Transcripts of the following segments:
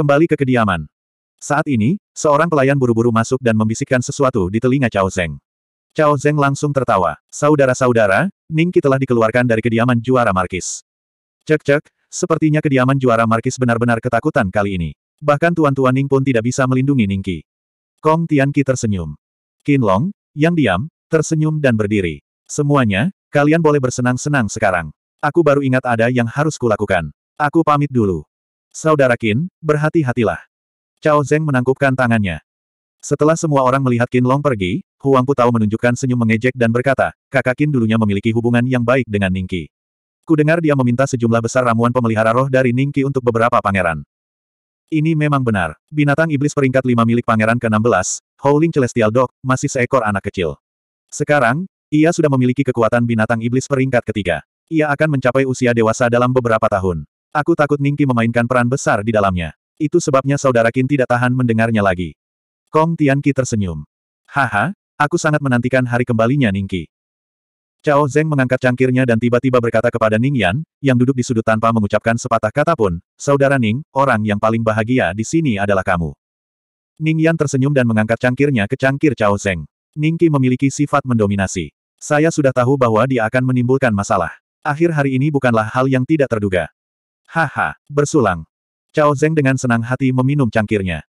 Kembali ke kediaman. Saat ini, seorang pelayan buru-buru masuk dan membisikkan sesuatu di telinga Cao Zeng. Cao Zeng langsung tertawa. Saudara-saudara, Ningki telah dikeluarkan dari kediaman juara Markis. Cek-cek, sepertinya kediaman juara Markis benar-benar ketakutan kali ini. Bahkan tuan-tuan Ning pun tidak bisa melindungi Ningki. Kong Tianqi tersenyum. Qin Long, yang diam, tersenyum dan berdiri. Semuanya, kalian boleh bersenang-senang sekarang. Aku baru ingat ada yang harus kulakukan. Aku pamit dulu. Saudara Qin, berhati-hatilah. Cao Zeng menangkupkan tangannya. Setelah semua orang melihat Qin Long pergi, Huang Pu Tao menunjukkan senyum mengejek dan berkata, kakak Qin dulunya memiliki hubungan yang baik dengan Ningki. Ku dengar dia meminta sejumlah besar ramuan pemelihara roh dari Ningki untuk beberapa pangeran. Ini memang benar. Binatang iblis peringkat lima milik pangeran ke-16, Howling Celestial Dog, masih seekor anak kecil. Sekarang, ia sudah memiliki kekuatan binatang iblis peringkat ketiga. Ia akan mencapai usia dewasa dalam beberapa tahun. Aku takut Ningki memainkan peran besar di dalamnya. Itu sebabnya saudara Qin tidak tahan mendengarnya lagi. Kong Tianqi tersenyum. Haha, aku sangat menantikan hari kembalinya Ningki. Cao Zeng mengangkat cangkirnya dan tiba-tiba berkata kepada Ning Yan, yang duduk di sudut tanpa mengucapkan sepatah kata pun, Saudara Ning, orang yang paling bahagia di sini adalah kamu. Ning Yan tersenyum dan mengangkat cangkirnya ke cangkir Cao Zeng. Ningki memiliki sifat mendominasi. Saya sudah tahu bahwa dia akan menimbulkan masalah. Akhir hari ini bukanlah hal yang tidak terduga. Haha, bersulang. Cao Zeng dengan senang hati meminum cangkirnya.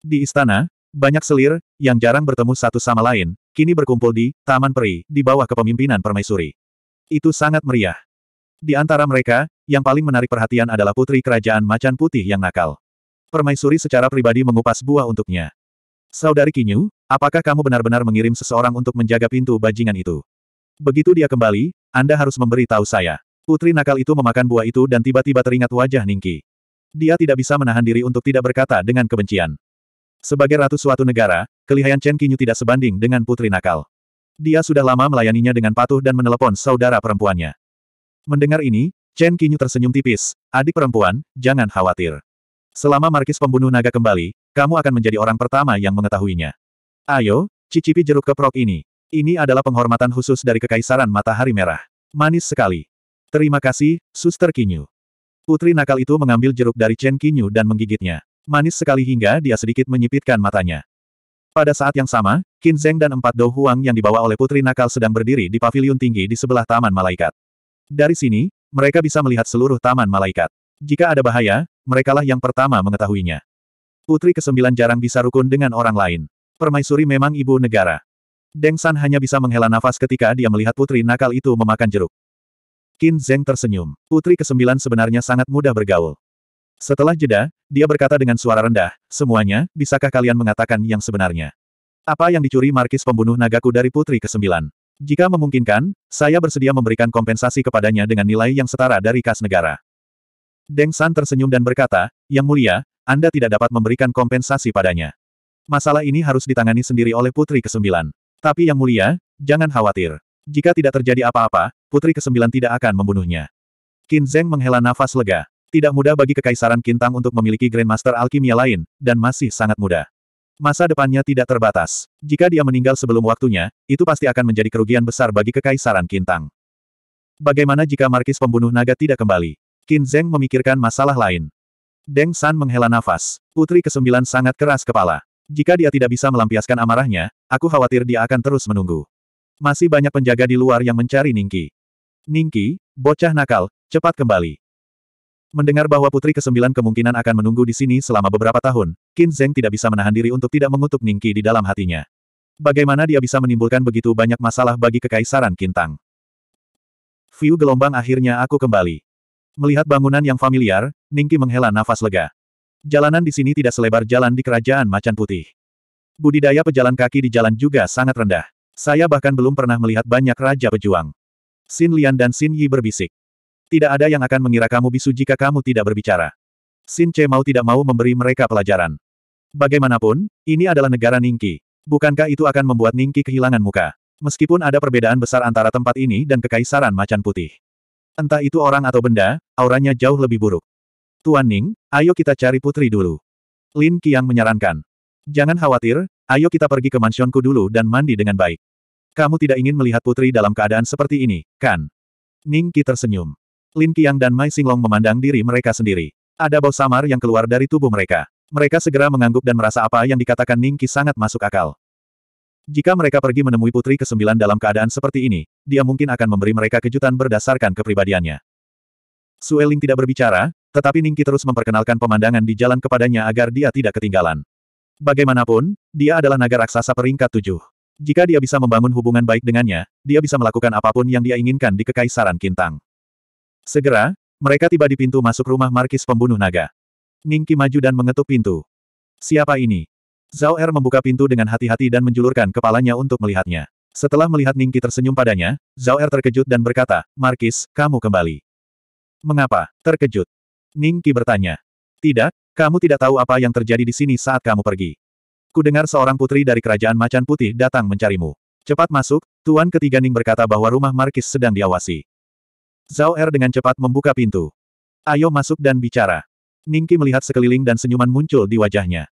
Di istana, banyak selir, yang jarang bertemu satu sama lain, kini berkumpul di Taman Peri, di bawah kepemimpinan Permaisuri. Itu sangat meriah. Di antara mereka, yang paling menarik perhatian adalah putri kerajaan macan putih yang nakal. Permaisuri secara pribadi mengupas buah untuknya. Saudari Kinyu, apakah kamu benar-benar mengirim seseorang untuk menjaga pintu bajingan itu? Begitu dia kembali, Anda harus memberitahu saya. Putri nakal itu memakan buah itu dan tiba-tiba teringat wajah Ningki. Dia tidak bisa menahan diri untuk tidak berkata dengan kebencian. Sebagai ratu suatu negara, kelihayan Chen Qinyu tidak sebanding dengan putri nakal. Dia sudah lama melayaninya dengan patuh dan menelepon saudara perempuannya. Mendengar ini, Chen Qinyu tersenyum tipis, adik perempuan, jangan khawatir. Selama markis pembunuh naga kembali, kamu akan menjadi orang pertama yang mengetahuinya. Ayo, cicipi jeruk keprok ini. Ini adalah penghormatan khusus dari Kekaisaran Matahari Merah. Manis sekali. Terima kasih, Suster Kinyu. Putri nakal itu mengambil jeruk dari Chen Kinyu dan menggigitnya. Manis sekali hingga dia sedikit menyipitkan matanya. Pada saat yang sama, Qin Zheng dan empat Dou yang dibawa oleh putri nakal sedang berdiri di pavilion tinggi di sebelah Taman Malaikat. Dari sini, mereka bisa melihat seluruh Taman Malaikat. Jika ada bahaya, merekalah yang pertama mengetahuinya. Putri kesembilan jarang bisa rukun dengan orang lain. Permaisuri memang ibu negara. Deng San hanya bisa menghela nafas ketika dia melihat putri nakal itu memakan jeruk. Qin Zheng tersenyum. Putri kesembilan sebenarnya sangat mudah bergaul. Setelah jeda, dia berkata dengan suara rendah, semuanya, bisakah kalian mengatakan yang sebenarnya? Apa yang dicuri markis pembunuh nagaku dari putri kesembilan? Jika memungkinkan, saya bersedia memberikan kompensasi kepadanya dengan nilai yang setara dari kas negara. Deng San tersenyum dan berkata, Yang mulia, Anda tidak dapat memberikan kompensasi padanya. Masalah ini harus ditangani sendiri oleh putri kesembilan. Tapi yang mulia, jangan khawatir. Jika tidak terjadi apa-apa, Putri Kesembilan tidak akan membunuhnya. Qin Zheng menghela nafas lega. Tidak mudah bagi Kekaisaran Kintang untuk memiliki Grandmaster Alkimia lain, dan masih sangat mudah. Masa depannya tidak terbatas. Jika dia meninggal sebelum waktunya, itu pasti akan menjadi kerugian besar bagi Kekaisaran Kintang. Bagaimana jika Markis pembunuh naga tidak kembali? Qin Zheng memikirkan masalah lain. Deng San menghela nafas. Putri kesembilan sangat keras kepala. Jika dia tidak bisa melampiaskan amarahnya, aku khawatir dia akan terus menunggu. Masih banyak penjaga di luar yang mencari Ningki. Ningki, bocah nakal, cepat kembali. Mendengar bahwa putri kesembilan kemungkinan akan menunggu di sini selama beberapa tahun, Qin Zeng tidak bisa menahan diri untuk tidak mengutuk Ningki di dalam hatinya. Bagaimana dia bisa menimbulkan begitu banyak masalah bagi kekaisaran Kintang? View gelombang akhirnya aku kembali. Melihat bangunan yang familiar, Ningki menghela nafas lega. Jalanan di sini tidak selebar jalan di kerajaan macan putih. Budidaya pejalan kaki di jalan juga sangat rendah. Saya bahkan belum pernah melihat banyak raja pejuang. Xin Lian dan Xin Yi berbisik. Tidak ada yang akan mengira kamu bisu jika kamu tidak berbicara. Xin Che mau tidak mau memberi mereka pelajaran. Bagaimanapun, ini adalah negara Ningki. Bukankah itu akan membuat Ningki kehilangan muka? Meskipun ada perbedaan besar antara tempat ini dan kekaisaran macan putih. Entah itu orang atau benda, auranya jauh lebih buruk. Tuan Ning, ayo kita cari putri dulu. Lin Qiang menyarankan. Jangan khawatir, ayo kita pergi ke mansionku dulu dan mandi dengan baik. Kamu tidak ingin melihat putri dalam keadaan seperti ini, kan? Ning Qi tersenyum. Lin Qiang dan Mai Xinglong memandang diri mereka sendiri. Ada bau samar yang keluar dari tubuh mereka. Mereka segera mengangguk dan merasa apa yang dikatakan Ning Qi sangat masuk akal. Jika mereka pergi menemui putri ke-9 dalam keadaan seperti ini, dia mungkin akan memberi mereka kejutan berdasarkan kepribadiannya. Sueling tidak berbicara, tetapi Ning Qi terus memperkenalkan pemandangan di jalan kepadanya agar dia tidak ketinggalan. Bagaimanapun, dia adalah naga raksasa peringkat tujuh. Jika dia bisa membangun hubungan baik dengannya, dia bisa melakukan apapun yang dia inginkan di Kekaisaran Kintang. Segera, mereka tiba di pintu masuk rumah Markis pembunuh naga. Ningki maju dan mengetuk pintu. Siapa ini? Zhao Er membuka pintu dengan hati-hati dan menjulurkan kepalanya untuk melihatnya. Setelah melihat Ningki tersenyum padanya, Zhao Er terkejut dan berkata, Markis, kamu kembali. Mengapa? Terkejut. Ningki bertanya. Tidak, kamu tidak tahu apa yang terjadi di sini saat kamu pergi. Ku dengar seorang putri dari kerajaan macan putih datang mencarimu. Cepat masuk, Tuan ketiga Ning berkata bahwa rumah Markis sedang diawasi. Zhao Er dengan cepat membuka pintu. Ayo masuk dan bicara. Ningki melihat sekeliling dan senyuman muncul di wajahnya.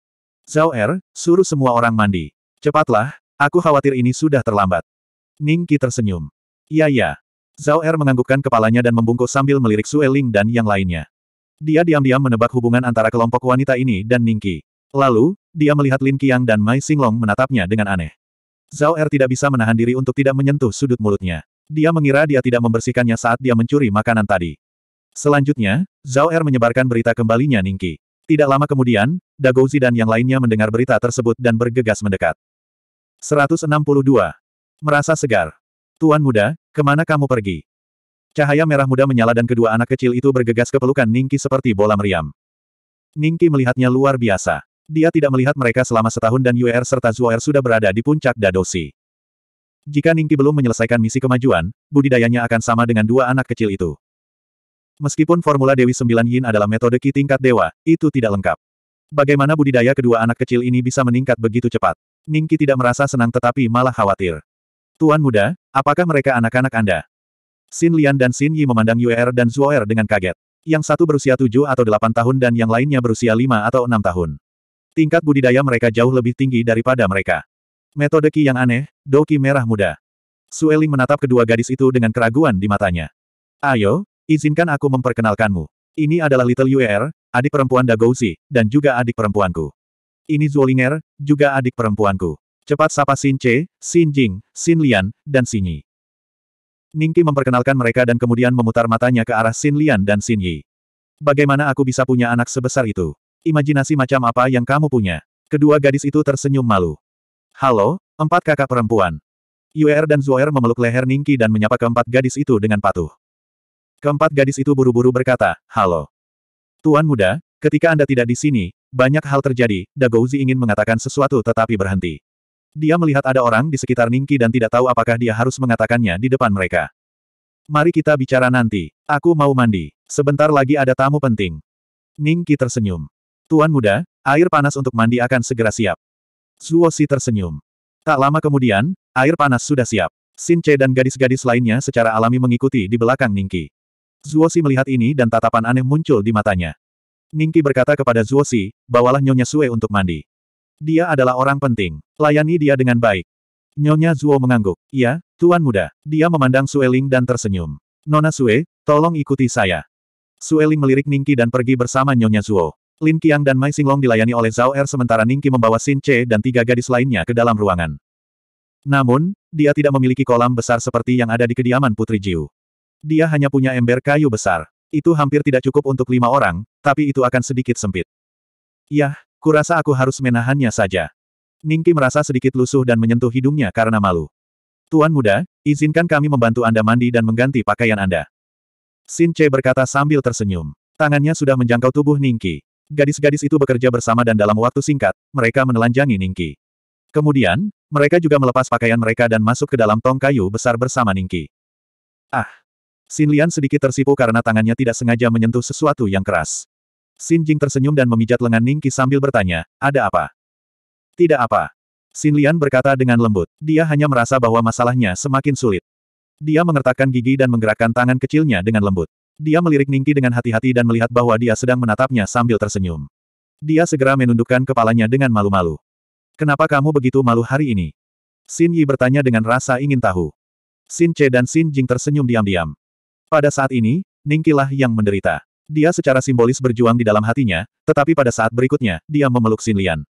Zhao Er, suruh semua orang mandi. Cepatlah, aku khawatir ini sudah terlambat. Ningki tersenyum. Iya ya. Zhao Er menganggukkan kepalanya dan membungkuk sambil melirik Sue Ling dan yang lainnya. Dia diam-diam menebak hubungan antara kelompok wanita ini dan Ningki. Lalu, dia melihat Lin Qiang dan Mai Singlong menatapnya dengan aneh. Zhao Er tidak bisa menahan diri untuk tidak menyentuh sudut mulutnya. Dia mengira dia tidak membersihkannya saat dia mencuri makanan tadi. Selanjutnya, Zhao Er menyebarkan berita kembalinya Ning Qi. Tidak lama kemudian, Dagouzi dan yang lainnya mendengar berita tersebut dan bergegas mendekat. 162. Merasa segar. Tuan muda, kemana kamu pergi? Cahaya merah muda menyala dan kedua anak kecil itu bergegas ke pelukan Ningki seperti bola meriam. Ningki melihatnya luar biasa. Dia tidak melihat mereka selama setahun dan Yuer er serta Zuoer sudah berada di puncak Dadosi. Jika Ningki belum menyelesaikan misi kemajuan, budidayanya akan sama dengan dua anak kecil itu. Meskipun formula Dewi Sembilan Yin adalah metode Ki tingkat dewa, itu tidak lengkap. Bagaimana budidaya kedua anak kecil ini bisa meningkat begitu cepat? Ningki tidak merasa senang tetapi malah khawatir. Tuan muda, apakah mereka anak-anak Anda? Xin Lian dan Xin Yi memandang Yuer er dan Zuoer dengan kaget. Yang satu berusia tujuh atau delapan tahun dan yang lainnya berusia lima atau enam tahun. Tingkat budidaya mereka jauh lebih tinggi daripada mereka. Metode Qi yang aneh, Doki merah muda. Sueling menatap kedua gadis itu dengan keraguan di matanya. Ayo, izinkan aku memperkenalkanmu. Ini adalah Little Yuer, er, adik perempuan Dagouzi, dan juga adik perempuanku. Ini Zuolinger, juga adik perempuanku. Cepat sapa Xin Che, Xin Jing, Xin Lian, dan Xin Yi. Ningki memperkenalkan mereka dan kemudian memutar matanya ke arah Xin Lian dan Xin Yi. Bagaimana aku bisa punya anak sebesar itu? Imajinasi macam apa yang kamu punya? Kedua gadis itu tersenyum malu. Halo, empat kakak perempuan. Yuer dan Zuer memeluk leher Ningki dan menyapa keempat gadis itu dengan patuh. Keempat gadis itu buru-buru berkata, Halo. Tuan muda, ketika Anda tidak di sini, banyak hal terjadi, Dagouzi ingin mengatakan sesuatu tetapi berhenti. Dia melihat ada orang di sekitar Ningki dan tidak tahu apakah dia harus mengatakannya di depan mereka. Mari kita bicara nanti. Aku mau mandi. Sebentar lagi ada tamu penting. Ningki tersenyum. Tuan muda, air panas untuk mandi akan segera siap. Zuo Si tersenyum. Tak lama kemudian, air panas sudah siap. Xin Che dan gadis-gadis lainnya secara alami mengikuti di belakang Ningki. Zuo Si melihat ini dan tatapan aneh muncul di matanya. Ningki berkata kepada Zuo Si, bawalah Nyonya Sue untuk mandi. Dia adalah orang penting. Layani dia dengan baik. Nyonya Zuo mengangguk. Iya, Tuan muda. Dia memandang Sue Ling dan tersenyum. Nona Sue, tolong ikuti saya. Sueling melirik Ningki dan pergi bersama Nyonya Zuo. Lin Qiang dan Mai Xinglong dilayani oleh Zhao Er sementara Ningqi membawa Xin Che dan tiga gadis lainnya ke dalam ruangan. Namun, dia tidak memiliki kolam besar seperti yang ada di kediaman Putri Jiu. Dia hanya punya ember kayu besar. Itu hampir tidak cukup untuk lima orang, tapi itu akan sedikit sempit. Yah, kurasa aku harus menahannya saja. Ningki merasa sedikit lusuh dan menyentuh hidungnya karena malu. Tuan muda, izinkan kami membantu Anda mandi dan mengganti pakaian Anda. Xin Che berkata sambil tersenyum. Tangannya sudah menjangkau tubuh Ningki. Gadis-gadis itu bekerja bersama dan dalam waktu singkat, mereka menelanjangi Ningki. Kemudian, mereka juga melepas pakaian mereka dan masuk ke dalam tong kayu besar bersama Ningki. Ah! Xin Lian sedikit tersipu karena tangannya tidak sengaja menyentuh sesuatu yang keras. Xin Jing tersenyum dan memijat lengan Ningki sambil bertanya, ada apa? Tidak apa. Xin Lian berkata dengan lembut, dia hanya merasa bahwa masalahnya semakin sulit. Dia mengertakkan gigi dan menggerakkan tangan kecilnya dengan lembut. Dia melirik Ningki dengan hati-hati dan melihat bahwa dia sedang menatapnya sambil tersenyum. Dia segera menundukkan kepalanya dengan malu-malu. Kenapa kamu begitu malu hari ini? Xin Yi bertanya dengan rasa ingin tahu. Xin Che dan Xin Jing tersenyum diam-diam. Pada saat ini, lah yang menderita. Dia secara simbolis berjuang di dalam hatinya, tetapi pada saat berikutnya, dia memeluk Xin Lian.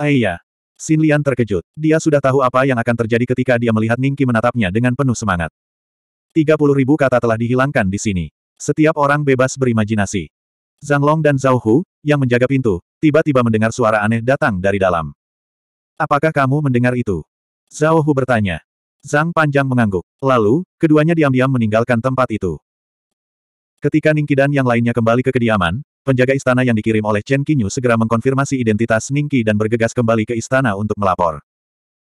Aiyah, eh, Xin Lian terkejut. Dia sudah tahu apa yang akan terjadi ketika dia melihat Ningki menatapnya dengan penuh semangat ribu kata telah dihilangkan di sini. Setiap orang bebas berimajinasi. Zhang Long dan Zhao Hu, yang menjaga pintu, tiba-tiba mendengar suara aneh datang dari dalam. Apakah kamu mendengar itu? Zhao Hu bertanya. Zhang Panjang mengangguk. Lalu, keduanya diam-diam meninggalkan tempat itu. Ketika Ningqi dan yang lainnya kembali ke kediaman, penjaga istana yang dikirim oleh Chen Qinyu segera mengkonfirmasi identitas Ningki dan bergegas kembali ke istana untuk melapor.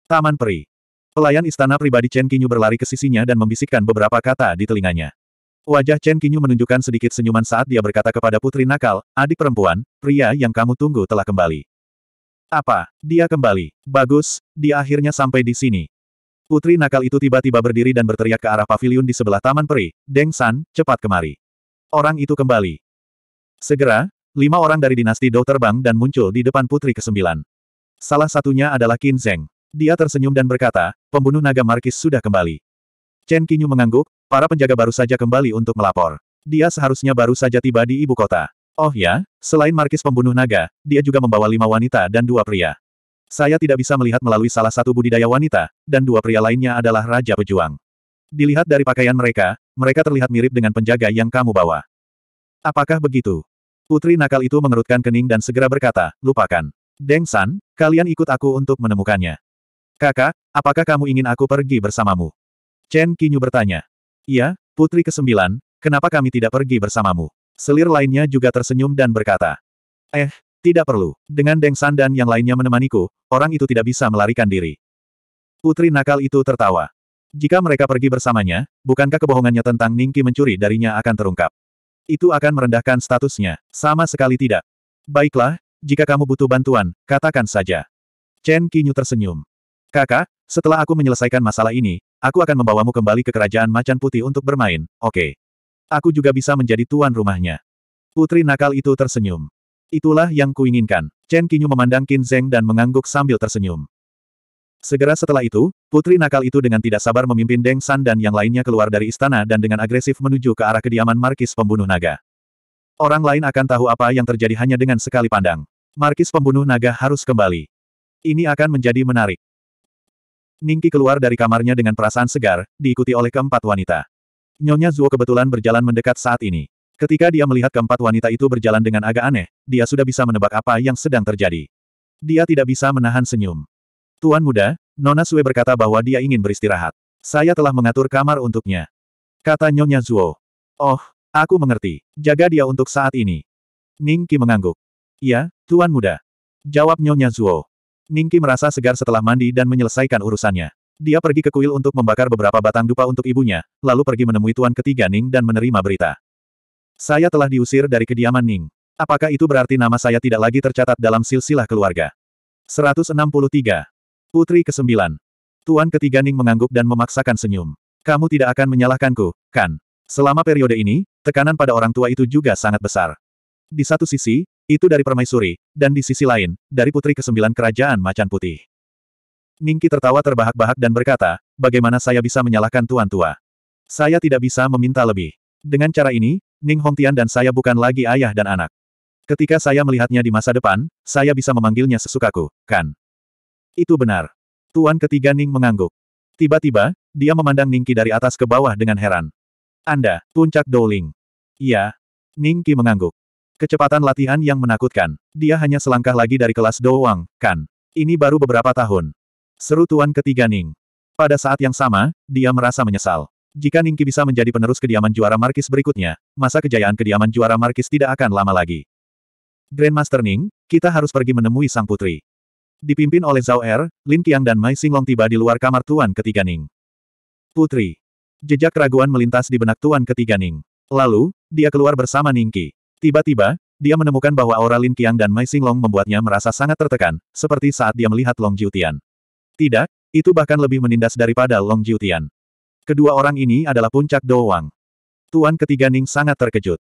Taman Peri Pelayan istana pribadi Chen Qinyu berlari ke sisinya dan membisikkan beberapa kata di telinganya. Wajah Chen Qinyu menunjukkan sedikit senyuman saat dia berkata kepada putri nakal, adik perempuan, pria yang kamu tunggu telah kembali. Apa? Dia kembali. Bagus, dia akhirnya sampai di sini. Putri nakal itu tiba-tiba berdiri dan berteriak ke arah pavilion di sebelah taman peri, Deng San, cepat kemari. Orang itu kembali. Segera, lima orang dari dinasti Dou terbang dan muncul di depan putri kesembilan. Salah satunya adalah Qin Zheng. Dia tersenyum dan berkata, pembunuh naga Markis sudah kembali. Chen Kinyu mengangguk, para penjaga baru saja kembali untuk melapor. Dia seharusnya baru saja tiba di ibu kota. Oh ya, selain Markis pembunuh naga, dia juga membawa lima wanita dan dua pria. Saya tidak bisa melihat melalui salah satu budidaya wanita, dan dua pria lainnya adalah Raja Pejuang. Dilihat dari pakaian mereka, mereka terlihat mirip dengan penjaga yang kamu bawa. Apakah begitu? Putri nakal itu mengerutkan kening dan segera berkata, lupakan. Deng San, kalian ikut aku untuk menemukannya. Kakak, apakah kamu ingin aku pergi bersamamu? Chen Qinyu bertanya. Iya, putri kesembilan, kenapa kami tidak pergi bersamamu? Selir lainnya juga tersenyum dan berkata. Eh, tidak perlu. Dengan Deng San dan yang lainnya menemaniku, orang itu tidak bisa melarikan diri. Putri nakal itu tertawa. Jika mereka pergi bersamanya, bukankah kebohongannya tentang Ningki mencuri darinya akan terungkap? Itu akan merendahkan statusnya, sama sekali tidak. Baiklah, jika kamu butuh bantuan, katakan saja. Chen Qinyu tersenyum. Kakak, setelah aku menyelesaikan masalah ini, aku akan membawamu kembali ke kerajaan macan putih untuk bermain, oke. Okay. Aku juga bisa menjadi tuan rumahnya. Putri nakal itu tersenyum. Itulah yang kuinginkan. Chen Qinyu memandang Qin Zheng dan mengangguk sambil tersenyum. Segera setelah itu, putri nakal itu dengan tidak sabar memimpin Deng San dan yang lainnya keluar dari istana dan dengan agresif menuju ke arah kediaman Markis pembunuh naga. Orang lain akan tahu apa yang terjadi hanya dengan sekali pandang. Markis pembunuh naga harus kembali. Ini akan menjadi menarik. Ningki keluar dari kamarnya dengan perasaan segar, diikuti oleh keempat wanita. Nyonya Zuo kebetulan berjalan mendekat saat ini. Ketika dia melihat keempat wanita itu berjalan dengan agak aneh, dia sudah bisa menebak apa yang sedang terjadi. Dia tidak bisa menahan senyum. Tuan muda, Nona Sue berkata bahwa dia ingin beristirahat. Saya telah mengatur kamar untuknya. Kata Nyonya Zuo. Oh, aku mengerti. Jaga dia untuk saat ini. Ningki mengangguk. Ya, Tuan muda. Jawab Nyonya Zuo. Ningki merasa segar setelah mandi dan menyelesaikan urusannya. Dia pergi ke kuil untuk membakar beberapa batang dupa untuk ibunya, lalu pergi menemui tuan ketiga Ning dan menerima berita. Saya telah diusir dari kediaman Ning. Apakah itu berarti nama saya tidak lagi tercatat dalam silsilah keluarga? 163. Putri ke-9. Tuan ketiga Ning mengangguk dan memaksakan senyum. Kamu tidak akan menyalahkanku, kan? Selama periode ini, tekanan pada orang tua itu juga sangat besar. Di satu sisi, itu dari permaisuri, dan di sisi lain, dari putri kesembilan kerajaan macan putih. Ningki tertawa terbahak-bahak dan berkata, bagaimana saya bisa menyalahkan tuan tua? Saya tidak bisa meminta lebih. Dengan cara ini, Ning Hongtian dan saya bukan lagi ayah dan anak. Ketika saya melihatnya di masa depan, saya bisa memanggilnya sesukaku, kan? Itu benar. Tuan ketiga Ning mengangguk. Tiba-tiba, dia memandang Ningki dari atas ke bawah dengan heran. Anda, puncak Douling. Iya. Ningki mengangguk. Kecepatan latihan yang menakutkan. Dia hanya selangkah lagi dari kelas Doang, kan? Ini baru beberapa tahun. Seru Tuan ketiga Ning. Pada saat yang sama, dia merasa menyesal. Jika Ningki bisa menjadi penerus kediaman juara Markis berikutnya, masa kejayaan kediaman juara Markis tidak akan lama lagi. Grandmaster Ning, kita harus pergi menemui sang putri. Dipimpin oleh Zhao Er, Lin Qiang dan Mai Xinglong tiba di luar kamar Tuan ketiga Ning. Putri. Jejak keraguan melintas di benak Tuan ketiga Ning. Lalu, dia keluar bersama Ningki. Tiba-tiba, dia menemukan bahwa aura Lin Qiang dan Mai Xinglong membuatnya merasa sangat tertekan, seperti saat dia melihat Long Jiutian. Tidak, itu bahkan lebih menindas daripada Long Jiutian. Kedua orang ini adalah puncak Do Wang. Tuan ketiga Ning sangat terkejut.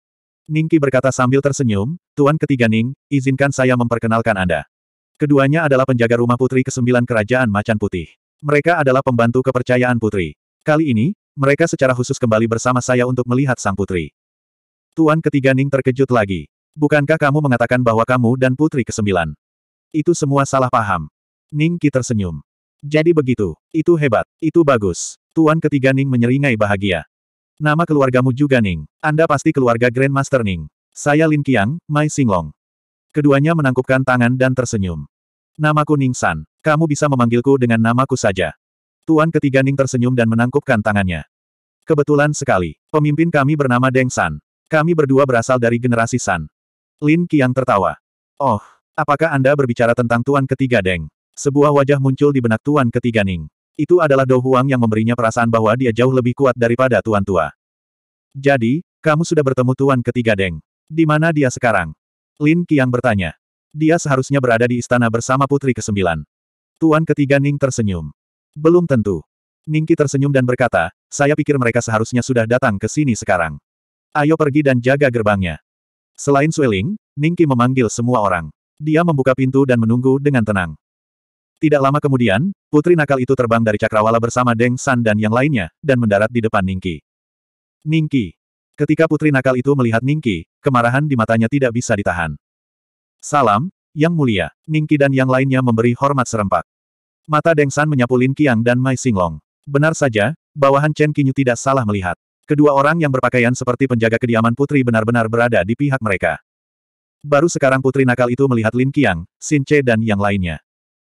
Ning Qi berkata sambil tersenyum, Tuan ketiga Ning, izinkan saya memperkenalkan Anda. Keduanya adalah penjaga rumah putri kesembilan kerajaan macan putih. Mereka adalah pembantu kepercayaan putri. Kali ini, mereka secara khusus kembali bersama saya untuk melihat sang putri. Tuan ketiga Ning terkejut lagi. Bukankah kamu mengatakan bahwa kamu dan putri kesembilan? Itu semua salah paham. Ning Ki tersenyum. Jadi begitu. Itu hebat. Itu bagus. Tuan ketiga Ning menyeringai bahagia. Nama keluargamu juga Ning. Anda pasti keluarga Grandmaster Ning. Saya Lin Qiang, Mai Singlong. Keduanya menangkupkan tangan dan tersenyum. Namaku Ning San. Kamu bisa memanggilku dengan namaku saja. Tuan ketiga Ning tersenyum dan menangkupkan tangannya. Kebetulan sekali, pemimpin kami bernama Deng San. Kami berdua berasal dari generasi San. Lin Qian tertawa. Oh, apakah Anda berbicara tentang Tuan Ketiga Deng? Sebuah wajah muncul di benak Tuan Ketiga Ning. Itu adalah Dou Huang yang memberinya perasaan bahwa dia jauh lebih kuat daripada Tuan Tua. Jadi, kamu sudah bertemu Tuan Ketiga Deng. Di mana dia sekarang? Lin Qiang bertanya. Dia seharusnya berada di istana bersama Putri Kesembilan. Tuan Ketiga Ning tersenyum. Belum tentu. Ningki tersenyum dan berkata, saya pikir mereka seharusnya sudah datang ke sini sekarang. Ayo pergi dan jaga gerbangnya. Selain Sueling, Ningki memanggil semua orang. Dia membuka pintu dan menunggu dengan tenang. Tidak lama kemudian, putri nakal itu terbang dari cakrawala bersama Deng San dan yang lainnya, dan mendarat di depan Ningki. Ningki. Ketika putri nakal itu melihat Ningki, kemarahan di matanya tidak bisa ditahan. Salam, Yang Mulia. Ningki dan yang lainnya memberi hormat serempak. Mata Deng San menyapu Lin Qiang dan Mai Singlong. Benar saja, bawahan Chen Qinyu tidak salah melihat. Kedua orang yang berpakaian seperti penjaga kediaman putri benar-benar berada di pihak mereka. Baru sekarang putri nakal itu melihat Lin Qiang, Xin Che dan yang lainnya.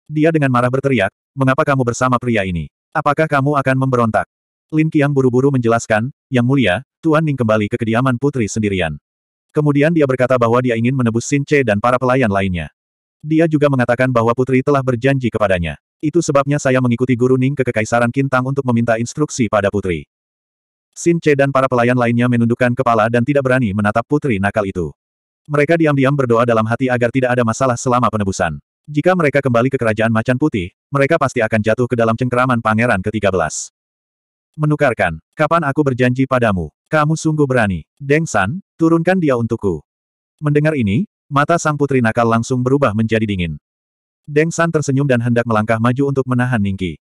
Dia dengan marah berteriak, mengapa kamu bersama pria ini? Apakah kamu akan memberontak? Lin Qiang buru-buru menjelaskan, yang mulia, Tuan Ning kembali ke kediaman putri sendirian. Kemudian dia berkata bahwa dia ingin menebus Xin Che dan para pelayan lainnya. Dia juga mengatakan bahwa putri telah berjanji kepadanya. Itu sebabnya saya mengikuti Guru Ning ke Kekaisaran Kintang untuk meminta instruksi pada putri. Sin Che dan para pelayan lainnya menundukkan kepala dan tidak berani menatap putri nakal itu. Mereka diam-diam berdoa dalam hati agar tidak ada masalah selama penebusan. Jika mereka kembali ke kerajaan macan putih, mereka pasti akan jatuh ke dalam cengkeraman pangeran ke-13. Menukarkan, kapan aku berjanji padamu? Kamu sungguh berani. Deng San, turunkan dia untukku. Mendengar ini, mata sang putri nakal langsung berubah menjadi dingin. Deng San tersenyum dan hendak melangkah maju untuk menahan Ningki.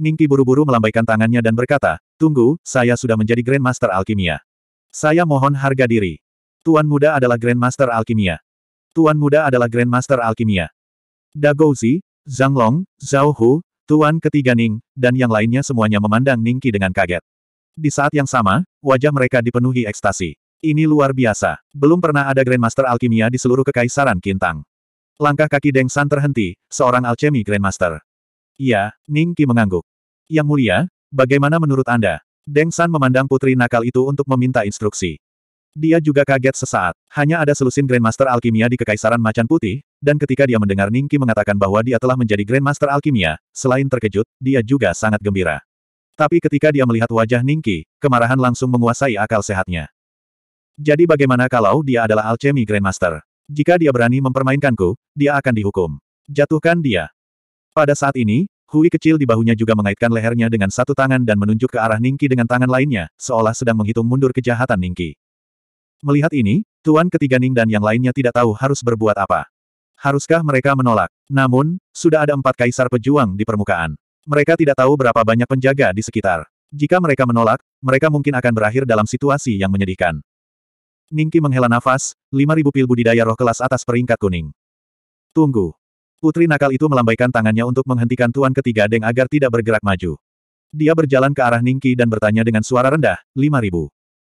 Ningki buru-buru melambaikan tangannya dan berkata, Tunggu, saya sudah menjadi Grandmaster Alkimia. Saya mohon harga diri. Tuan muda adalah Grandmaster Alkimia. Tuan muda adalah Grandmaster Alkimia. Dagouzi, Zhang Long, Zhao Hu, Tuan ketiga Ning, dan yang lainnya semuanya memandang Ningki dengan kaget. Di saat yang sama, wajah mereka dipenuhi ekstasi. Ini luar biasa. Belum pernah ada Grandmaster Alkimia di seluruh Kekaisaran Kintang. Langkah kaki Deng San terhenti, seorang alchemy Grandmaster. Iya, Ningki mengangguk. Yang mulia, bagaimana menurut Anda? Deng San memandang putri nakal itu untuk meminta instruksi. Dia juga kaget sesaat. Hanya ada selusin Grandmaster Alkimia di Kekaisaran Macan Putih, dan ketika dia mendengar Ningki mengatakan bahwa dia telah menjadi Grandmaster Alkimia, selain terkejut, dia juga sangat gembira. Tapi ketika dia melihat wajah Ningki, kemarahan langsung menguasai akal sehatnya. Jadi bagaimana kalau dia adalah Alchemy Grandmaster? Jika dia berani mempermainkanku, dia akan dihukum. Jatuhkan dia. Pada saat ini, Hui kecil di bahunya juga mengaitkan lehernya dengan satu tangan dan menunjuk ke arah Ningki dengan tangan lainnya, seolah sedang menghitung mundur kejahatan Ningki. Melihat ini, Tuan ketiga Ning dan yang lainnya tidak tahu harus berbuat apa. Haruskah mereka menolak? Namun, sudah ada empat kaisar pejuang di permukaan. Mereka tidak tahu berapa banyak penjaga di sekitar. Jika mereka menolak, mereka mungkin akan berakhir dalam situasi yang menyedihkan. Ningki menghela nafas, 5.000 pil budidaya roh kelas atas peringkat kuning. Tunggu, Putri nakal itu melambaikan tangannya untuk menghentikan Tuan Ketiga Deng agar tidak bergerak maju. Dia berjalan ke arah Ningki dan bertanya dengan suara rendah, 5000.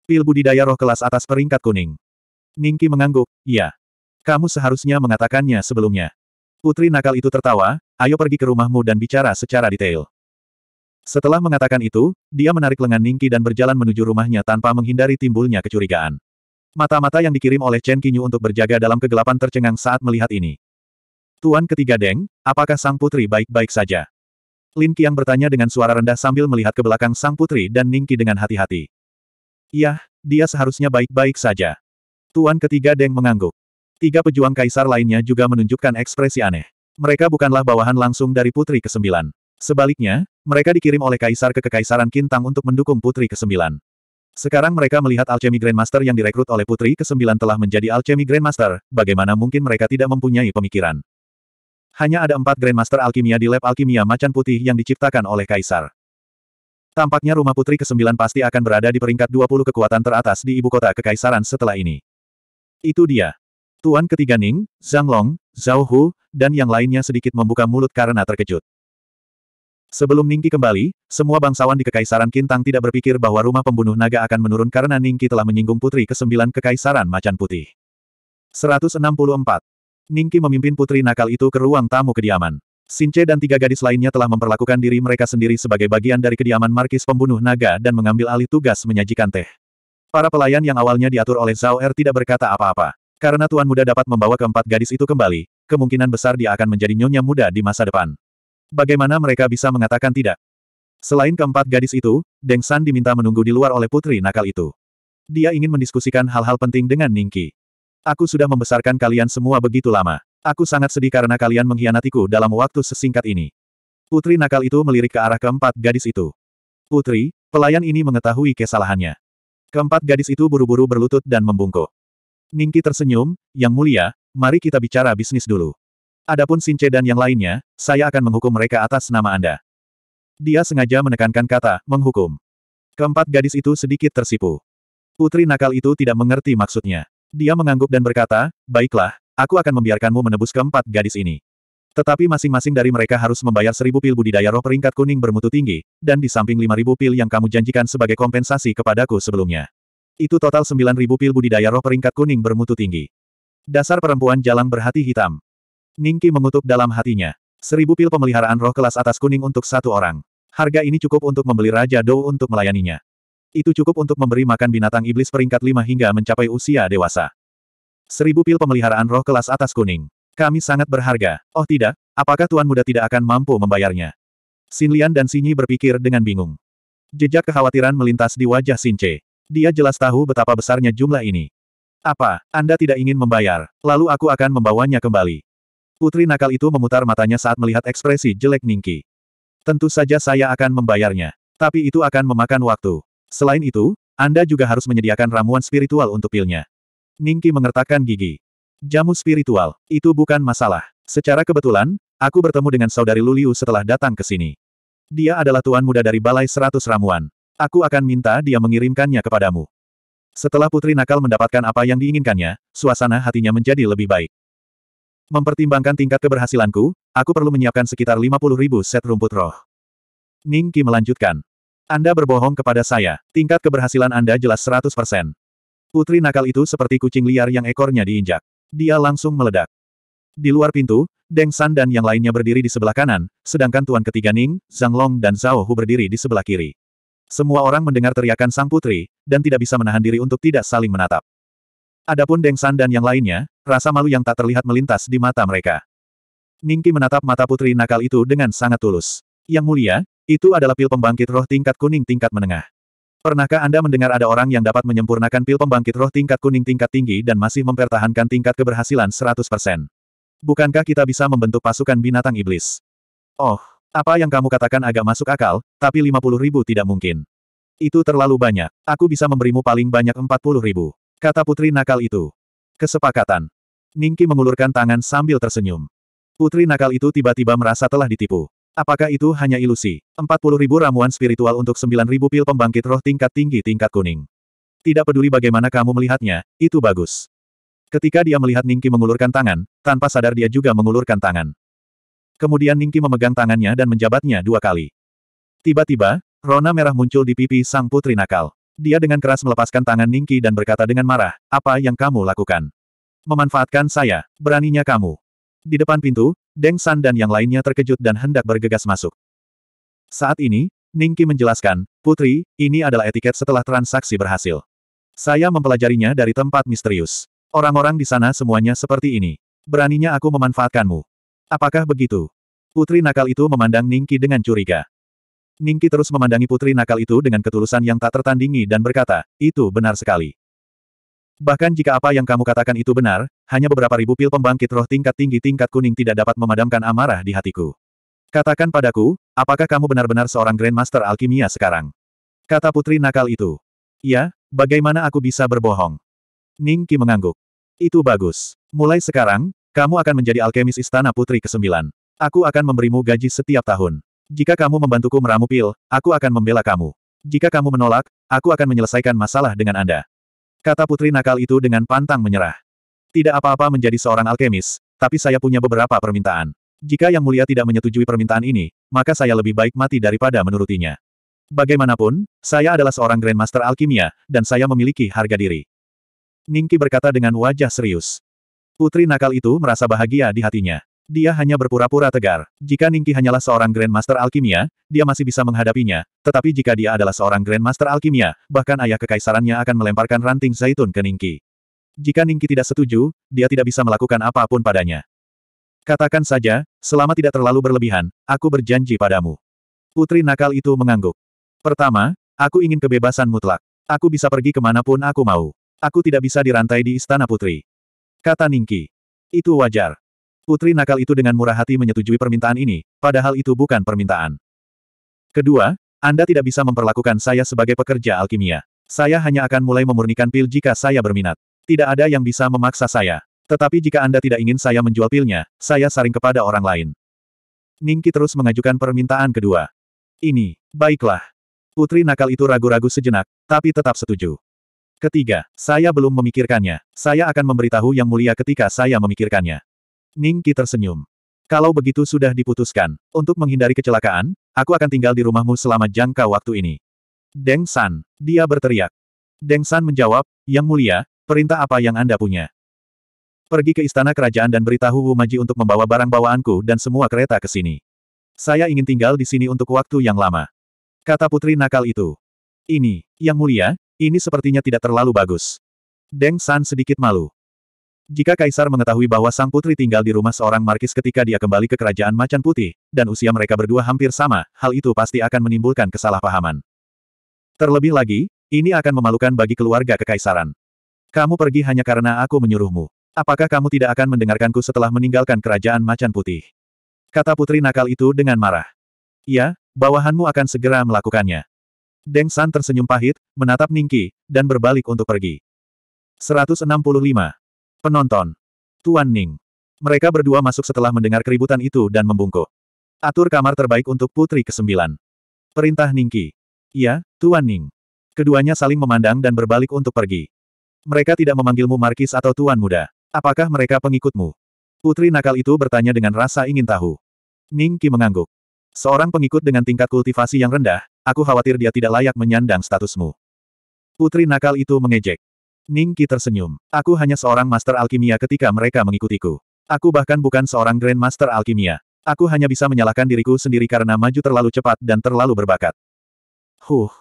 Pil budidaya roh kelas atas peringkat kuning. Ningki mengangguk, iya. Kamu seharusnya mengatakannya sebelumnya. Putri nakal itu tertawa, ayo pergi ke rumahmu dan bicara secara detail. Setelah mengatakan itu, dia menarik lengan Ningki dan berjalan menuju rumahnya tanpa menghindari timbulnya kecurigaan. Mata-mata yang dikirim oleh Chen Kinyu untuk berjaga dalam kegelapan tercengang saat melihat ini. Tuan ketiga Deng, apakah sang putri baik-baik saja? Lin Qiang bertanya dengan suara rendah sambil melihat ke belakang sang putri dan Ningki dengan hati-hati. Yah, dia seharusnya baik-baik saja. Tuan ketiga Deng mengangguk. Tiga pejuang kaisar lainnya juga menunjukkan ekspresi aneh. Mereka bukanlah bawahan langsung dari putri ke-9. Sebaliknya, mereka dikirim oleh kaisar ke Kekaisaran Kintang untuk mendukung putri ke-9. Sekarang mereka melihat Alchemy Grandmaster yang direkrut oleh Putri ke-9 telah menjadi Alchemy Grandmaster, bagaimana mungkin mereka tidak mempunyai pemikiran. Hanya ada empat Grandmaster Alkimia di lab Alkimia Macan Putih yang diciptakan oleh Kaisar. Tampaknya rumah putri ke-9 pasti akan berada di peringkat 20 kekuatan teratas di ibu kota kekaisaran setelah ini. Itu dia. Tuan ketiga Ning, Zhang Long, Zhao Hu, dan yang lainnya sedikit membuka mulut karena terkejut. Sebelum Ningki kembali, semua bangsawan di Kekaisaran Kintang tidak berpikir bahwa rumah pembunuh naga akan menurun karena Ningki telah menyinggung putri ke-9 Kekaisaran Macan Putih. 164. Ningki memimpin putri nakal itu ke ruang tamu kediaman. Sinche dan tiga gadis lainnya telah memperlakukan diri mereka sendiri sebagai bagian dari kediaman markis pembunuh naga dan mengambil alih tugas menyajikan teh. Para pelayan yang awalnya diatur oleh Zhao Er tidak berkata apa-apa. Karena Tuan Muda dapat membawa keempat gadis itu kembali, kemungkinan besar dia akan menjadi nyonya muda di masa depan. Bagaimana mereka bisa mengatakan tidak? Selain keempat gadis itu, Deng San diminta menunggu di luar oleh putri nakal itu. Dia ingin mendiskusikan hal-hal penting dengan Ningki. Aku sudah membesarkan kalian semua begitu lama. Aku sangat sedih karena kalian mengkhianatiku dalam waktu sesingkat ini. Putri nakal itu melirik ke arah keempat gadis itu. Putri, pelayan ini mengetahui kesalahannya. Keempat gadis itu buru-buru berlutut dan membungkuk. Ningki tersenyum, Yang Mulia, mari kita bicara bisnis dulu. Adapun Sinche dan yang lainnya, saya akan menghukum mereka atas nama Anda. Dia sengaja menekankan kata, menghukum. Keempat gadis itu sedikit tersipu. Putri nakal itu tidak mengerti maksudnya. Dia mengangguk dan berkata, baiklah, aku akan membiarkanmu menebus keempat gadis ini. Tetapi masing-masing dari mereka harus membayar seribu pil budidaya roh peringkat kuning bermutu tinggi, dan di samping lima ribu pil yang kamu janjikan sebagai kompensasi kepadaku sebelumnya. Itu total sembilan ribu pil budidaya roh peringkat kuning bermutu tinggi. Dasar perempuan jalang berhati hitam. Ningki mengutuk dalam hatinya. Seribu pil pemeliharaan roh kelas atas kuning untuk satu orang. Harga ini cukup untuk membeli Raja Dou untuk melayaninya. Itu cukup untuk memberi makan binatang iblis peringkat 5 hingga mencapai usia dewasa. Seribu pil pemeliharaan roh kelas atas kuning. Kami sangat berharga. Oh tidak, apakah Tuan Muda tidak akan mampu membayarnya? Xin Lian dan Xinyi berpikir dengan bingung. Jejak kekhawatiran melintas di wajah Xin Sinche. Dia jelas tahu betapa besarnya jumlah ini. Apa, Anda tidak ingin membayar? Lalu aku akan membawanya kembali. Putri nakal itu memutar matanya saat melihat ekspresi jelek Ningki. Tentu saja saya akan membayarnya. Tapi itu akan memakan waktu. Selain itu, Anda juga harus menyediakan ramuan spiritual untuk pilnya. Ningki mengertakkan gigi. Jamu spiritual, itu bukan masalah. Secara kebetulan, aku bertemu dengan saudari Luliu setelah datang ke sini. Dia adalah tuan muda dari Balai Seratus Ramuan. Aku akan minta dia mengirimkannya kepadamu. Setelah putri nakal mendapatkan apa yang diinginkannya, suasana hatinya menjadi lebih baik. Mempertimbangkan tingkat keberhasilanku, aku perlu menyiapkan sekitar 50 ribu set rumput roh. Ningki melanjutkan. Anda berbohong kepada saya. Tingkat keberhasilan Anda jelas 100%. Putri nakal itu seperti kucing liar yang ekornya diinjak. Dia langsung meledak. Di luar pintu, Deng San dan yang lainnya berdiri di sebelah kanan, sedangkan Tuan Ketiga Ning, Zhang Long dan Zhao Hu berdiri di sebelah kiri. Semua orang mendengar teriakan sang putri, dan tidak bisa menahan diri untuk tidak saling menatap. Adapun Deng San dan yang lainnya, rasa malu yang tak terlihat melintas di mata mereka. Ningki menatap mata putri nakal itu dengan sangat tulus. Yang mulia, itu adalah pil pembangkit roh tingkat kuning tingkat menengah. Pernahkah Anda mendengar ada orang yang dapat menyempurnakan pil pembangkit roh tingkat kuning tingkat tinggi dan masih mempertahankan tingkat keberhasilan 100%? Bukankah kita bisa membentuk pasukan binatang iblis? Oh, apa yang kamu katakan agak masuk akal, tapi 50 ribu tidak mungkin. Itu terlalu banyak. Aku bisa memberimu paling banyak 40 ribu. Kata putri nakal itu. Kesepakatan. Ningki mengulurkan tangan sambil tersenyum. Putri nakal itu tiba-tiba merasa telah ditipu. Apakah itu hanya ilusi? 40.000 ramuan spiritual untuk ribu pil pembangkit roh tingkat tinggi tingkat kuning. Tidak peduli bagaimana kamu melihatnya, itu bagus. Ketika dia melihat Ningki mengulurkan tangan, tanpa sadar dia juga mengulurkan tangan. Kemudian Ningki memegang tangannya dan menjabatnya dua kali. Tiba-tiba, rona merah muncul di pipi sang putri nakal. Dia dengan keras melepaskan tangan Ningki dan berkata dengan marah, apa yang kamu lakukan? Memanfaatkan saya, beraninya kamu. Di depan pintu, Deng San dan yang lainnya terkejut dan hendak bergegas masuk. Saat ini, Ningki menjelaskan, Putri, ini adalah etiket setelah transaksi berhasil. Saya mempelajarinya dari tempat misterius. Orang-orang di sana semuanya seperti ini. Beraninya aku memanfaatkanmu. Apakah begitu? Putri nakal itu memandang Ningki dengan curiga. Ningki terus memandangi putri nakal itu dengan ketulusan yang tak tertandingi dan berkata, itu benar sekali. Bahkan jika apa yang kamu katakan itu benar, hanya beberapa ribu pil pembangkit roh tingkat tinggi tingkat kuning tidak dapat memadamkan amarah di hatiku. Katakan padaku, apakah kamu benar-benar seorang Grandmaster Alkimia sekarang? Kata putri nakal itu. Ya, bagaimana aku bisa berbohong? Ning Qi mengangguk. Itu bagus. Mulai sekarang, kamu akan menjadi alkemis istana putri ke-9. Aku akan memberimu gaji setiap tahun. Jika kamu membantuku meramu pil, aku akan membela kamu. Jika kamu menolak, aku akan menyelesaikan masalah dengan Anda. Kata putri nakal itu dengan pantang menyerah. Tidak apa-apa menjadi seorang alkemis, tapi saya punya beberapa permintaan. Jika Yang Mulia tidak menyetujui permintaan ini, maka saya lebih baik mati daripada menurutinya. Bagaimanapun, saya adalah seorang Grandmaster Alkimia, dan saya memiliki harga diri. Ningki berkata dengan wajah serius. Putri nakal itu merasa bahagia di hatinya. Dia hanya berpura-pura tegar. Jika Ningki hanyalah seorang Grandmaster Alkimia, dia masih bisa menghadapinya. Tetapi jika dia adalah seorang Grandmaster Alkimia, bahkan ayah kekaisarannya akan melemparkan ranting zaitun ke Ningki. Jika Ningki tidak setuju, dia tidak bisa melakukan apapun padanya. Katakan saja, selama tidak terlalu berlebihan, aku berjanji padamu. Putri nakal itu mengangguk. Pertama, aku ingin kebebasan mutlak. Aku bisa pergi kemanapun aku mau. Aku tidak bisa dirantai di istana putri. Kata Ningki. Itu wajar. Putri nakal itu dengan murah hati menyetujui permintaan ini, padahal itu bukan permintaan. Kedua, Anda tidak bisa memperlakukan saya sebagai pekerja alkimia. Saya hanya akan mulai memurnikan pil jika saya berminat. Tidak ada yang bisa memaksa saya. Tetapi jika Anda tidak ingin saya menjual pilnya, saya saring kepada orang lain. Ningki terus mengajukan permintaan kedua. Ini, baiklah. Putri nakal itu ragu-ragu sejenak, tapi tetap setuju. Ketiga, saya belum memikirkannya. Saya akan memberitahu yang mulia ketika saya memikirkannya. Ning Qi tersenyum. Kalau begitu sudah diputuskan, untuk menghindari kecelakaan, aku akan tinggal di rumahmu selama jangka waktu ini. Deng San, dia berteriak. Deng San menjawab, Yang Mulia, perintah apa yang Anda punya? Pergi ke istana kerajaan dan beritahu Wu Maji untuk membawa barang bawaanku dan semua kereta ke sini. Saya ingin tinggal di sini untuk waktu yang lama. Kata putri nakal itu. Ini, Yang Mulia, ini sepertinya tidak terlalu bagus. Deng San sedikit malu. Jika Kaisar mengetahui bahwa sang putri tinggal di rumah seorang markis ketika dia kembali ke kerajaan macan putih, dan usia mereka berdua hampir sama, hal itu pasti akan menimbulkan kesalahpahaman. Terlebih lagi, ini akan memalukan bagi keluarga kekaisaran. Kamu pergi hanya karena aku menyuruhmu. Apakah kamu tidak akan mendengarkanku setelah meninggalkan kerajaan macan putih? Kata putri nakal itu dengan marah. Ya, bawahanmu akan segera melakukannya. Deng San tersenyum pahit, menatap Ningki, dan berbalik untuk pergi. 165. Penonton. Tuan Ning. Mereka berdua masuk setelah mendengar keributan itu dan membungkuk. Atur kamar terbaik untuk putri ke-9. Perintah Ningki. Iya, Tuan Ning. Keduanya saling memandang dan berbalik untuk pergi. Mereka tidak memanggilmu Markis atau Tuan Muda. Apakah mereka pengikutmu? Putri nakal itu bertanya dengan rasa ingin tahu. Ningki mengangguk. Seorang pengikut dengan tingkat kultivasi yang rendah, aku khawatir dia tidak layak menyandang statusmu. Putri nakal itu mengejek. Ningki tersenyum. Aku hanya seorang master alkimia ketika mereka mengikutiku. Aku bahkan bukan seorang Grand Master alkimia. Aku hanya bisa menyalahkan diriku sendiri karena maju terlalu cepat dan terlalu berbakat. Huh.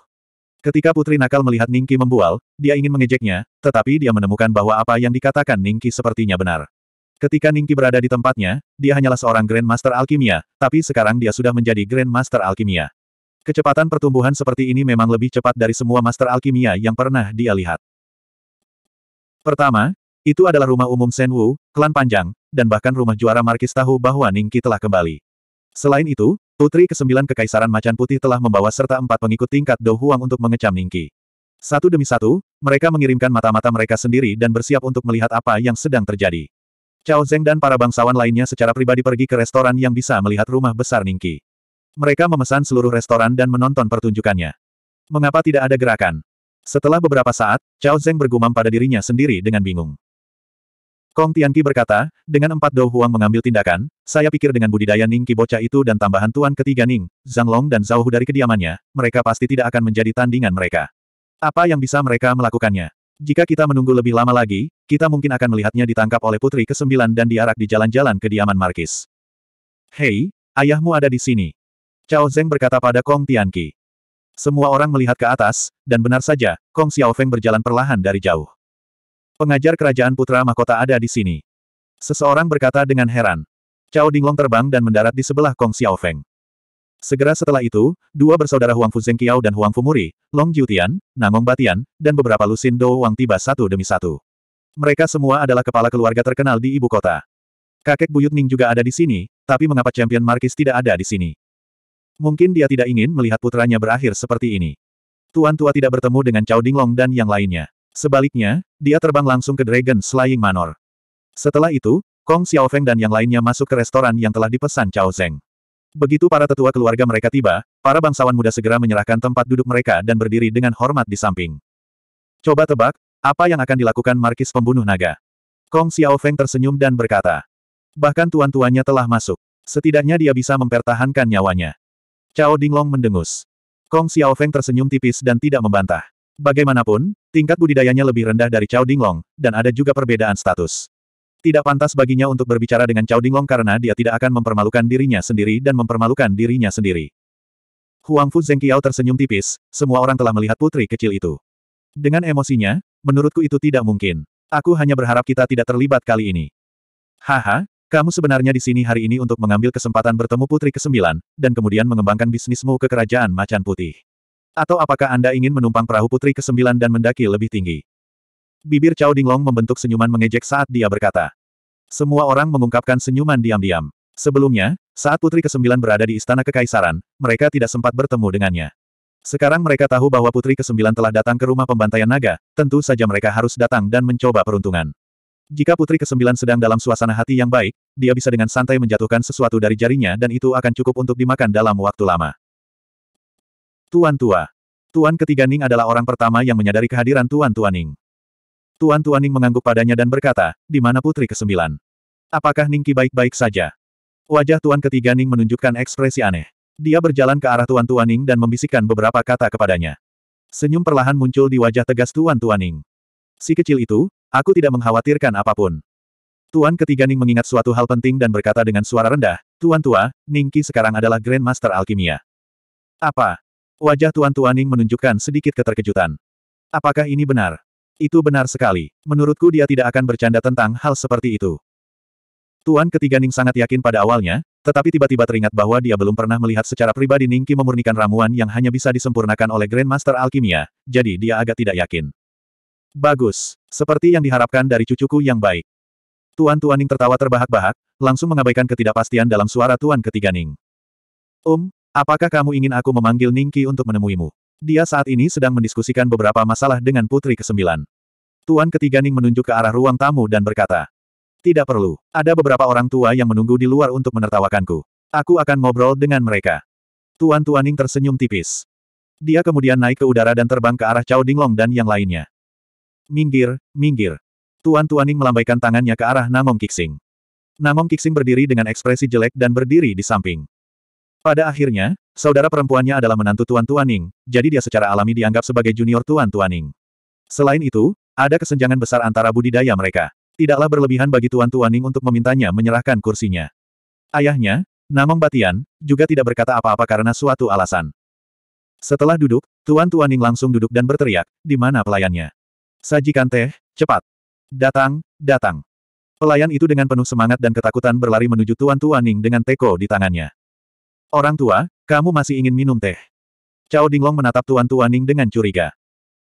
Ketika putri nakal melihat Ningki membual, dia ingin mengejeknya, tetapi dia menemukan bahwa apa yang dikatakan Ningki sepertinya benar. Ketika Ningki berada di tempatnya, dia hanyalah seorang Grand Master alkimia, tapi sekarang dia sudah menjadi Grand Master alkimia. Kecepatan pertumbuhan seperti ini memang lebih cepat dari semua Master alkimia yang pernah dia lihat. Pertama, itu adalah rumah umum Senwu, klan panjang, dan bahkan rumah juara Markis tahu bahwa Ningki telah kembali. Selain itu, Putri ke-9 Kekaisaran Macan Putih telah membawa serta empat pengikut tingkat Do Huang untuk mengecam Ningki. Satu demi satu, mereka mengirimkan mata-mata mereka sendiri dan bersiap untuk melihat apa yang sedang terjadi. Chao Zeng dan para bangsawan lainnya secara pribadi pergi ke restoran yang bisa melihat rumah besar Ningki. Mereka memesan seluruh restoran dan menonton pertunjukannya. Mengapa tidak ada gerakan? Setelah beberapa saat, Cao Zeng bergumam pada dirinya sendiri dengan bingung. Kong Tianqi berkata, dengan empat Dou Huang mengambil tindakan, saya pikir dengan budidaya Ning Qi bocah itu dan tambahan tuan ketiga Ning, Zhang Long dan Zhao Hu dari kediamannya, mereka pasti tidak akan menjadi tandingan mereka. Apa yang bisa mereka melakukannya? Jika kita menunggu lebih lama lagi, kita mungkin akan melihatnya ditangkap oleh putri ke-9 dan diarak di jalan-jalan kediaman Markis. Hei, ayahmu ada di sini. Cao Zeng berkata pada Kong Tianqi. Semua orang melihat ke atas, dan benar saja, Kong Xiaofeng berjalan perlahan dari jauh. Pengajar kerajaan putra mahkota ada di sini. Seseorang berkata dengan heran. Cao Dinglong terbang dan mendarat di sebelah Kong Xiaofeng. Segera setelah itu, dua bersaudara Huang Fuzeng Kiao dan Huang Fumuri, Long Jiutian, Nangong Batian, dan beberapa Lusin Do Wang tiba satu demi satu. Mereka semua adalah kepala keluarga terkenal di ibu kota. Kakek Buyut Ning juga ada di sini, tapi mengapa Champion Markis tidak ada di sini? Mungkin dia tidak ingin melihat putranya berakhir seperti ini. Tuan Tua tidak bertemu dengan Cao Dinglong dan yang lainnya. Sebaliknya, dia terbang langsung ke Dragon Slaying Manor. Setelah itu, Kong Xiaofeng dan yang lainnya masuk ke restoran yang telah dipesan Chao Zeng. Begitu para tetua keluarga mereka tiba, para bangsawan muda segera menyerahkan tempat duduk mereka dan berdiri dengan hormat di samping. Coba tebak, apa yang akan dilakukan Markis pembunuh naga? Kong Xiaofeng tersenyum dan berkata. Bahkan tuan-tuannya telah masuk. Setidaknya dia bisa mempertahankan nyawanya. Cao Dinglong mendengus. Kong Xiaofeng tersenyum tipis dan tidak membantah. Bagaimanapun, tingkat budidayanya lebih rendah dari Cao Dinglong, dan ada juga perbedaan status. Tidak pantas baginya untuk berbicara dengan Cao Dinglong karena dia tidak akan mempermalukan dirinya sendiri dan mempermalukan dirinya sendiri. Huang Fu Zengqiao tersenyum tipis, semua orang telah melihat putri kecil itu. Dengan emosinya, menurutku itu tidak mungkin. Aku hanya berharap kita tidak terlibat kali ini. Haha, kamu sebenarnya di sini hari ini untuk mengambil kesempatan bertemu Putri ke-9, dan kemudian mengembangkan bisnismu ke Kerajaan Macan Putih. Atau apakah Anda ingin menumpang perahu Putri ke-9 dan mendaki lebih tinggi? Bibir Cao Dinglong membentuk senyuman mengejek saat dia berkata. Semua orang mengungkapkan senyuman diam-diam. Sebelumnya, saat Putri ke-9 berada di Istana Kekaisaran, mereka tidak sempat bertemu dengannya. Sekarang mereka tahu bahwa Putri ke-9 telah datang ke rumah pembantaian naga, tentu saja mereka harus datang dan mencoba peruntungan. Jika putri kesembilan sedang dalam suasana hati yang baik, dia bisa dengan santai menjatuhkan sesuatu dari jarinya dan itu akan cukup untuk dimakan dalam waktu lama. Tuan Tua Tuan ketiga Ning adalah orang pertama yang menyadari kehadiran Tuan Tua Ning. Tuan Tua Ning mengangguk padanya dan berkata, di mana putri kesembilan? Apakah Ki baik-baik saja? Wajah Tuan ketiga Ning menunjukkan ekspresi aneh. Dia berjalan ke arah Tuan Tua Ning dan membisikkan beberapa kata kepadanya. Senyum perlahan muncul di wajah tegas Tuan Tua Ning. Si kecil itu, Aku tidak mengkhawatirkan apapun. Tuan ketiga Ning mengingat suatu hal penting dan berkata dengan suara rendah, Tuan Tua, Ningki sekarang adalah Grand Master Alkimia. Apa? Wajah Tuan Tua Ning menunjukkan sedikit keterkejutan. Apakah ini benar? Itu benar sekali. Menurutku dia tidak akan bercanda tentang hal seperti itu. Tuan ketiga Ning sangat yakin pada awalnya, tetapi tiba-tiba teringat bahwa dia belum pernah melihat secara pribadi Ningki memurnikan ramuan yang hanya bisa disempurnakan oleh Grandmaster Alkimia, jadi dia agak tidak yakin. Bagus. Seperti yang diharapkan dari cucuku yang baik. Tuan Tuan Ning tertawa terbahak-bahak, langsung mengabaikan ketidakpastian dalam suara Tuan ketiga Ning. Um, apakah kamu ingin aku memanggil Ning Qi untuk menemuimu? Dia saat ini sedang mendiskusikan beberapa masalah dengan Putri Kesembilan. Tuan ketiga Ning menunjuk ke arah ruang tamu dan berkata, Tidak perlu, ada beberapa orang tua yang menunggu di luar untuk menertawakanku. Aku akan ngobrol dengan mereka. Tuan Tuan Ning tersenyum tipis. Dia kemudian naik ke udara dan terbang ke arah Cao Dinglong dan yang lainnya. Minggir, minggir. Tuan Tuaning melambaikan tangannya ke arah Namom Kixing. Namom Kixing berdiri dengan ekspresi jelek dan berdiri di samping. Pada akhirnya, saudara perempuannya adalah menantu Tuan Tuaning, jadi dia secara alami dianggap sebagai junior Tuan Tuaning. Selain itu, ada kesenjangan besar antara budidaya mereka. Tidaklah berlebihan bagi Tuan Tuaning untuk memintanya menyerahkan kursinya. Ayahnya, Namong Batian, juga tidak berkata apa-apa karena suatu alasan. Setelah duduk, Tuan Tuaning langsung duduk dan berteriak, di mana pelayannya? Sajikan teh, cepat. Datang, datang. Pelayan itu dengan penuh semangat dan ketakutan berlari menuju Tuan Ning dengan teko di tangannya. Orang tua, kamu masih ingin minum teh. Cao Dinglong menatap Tuan Ning dengan curiga.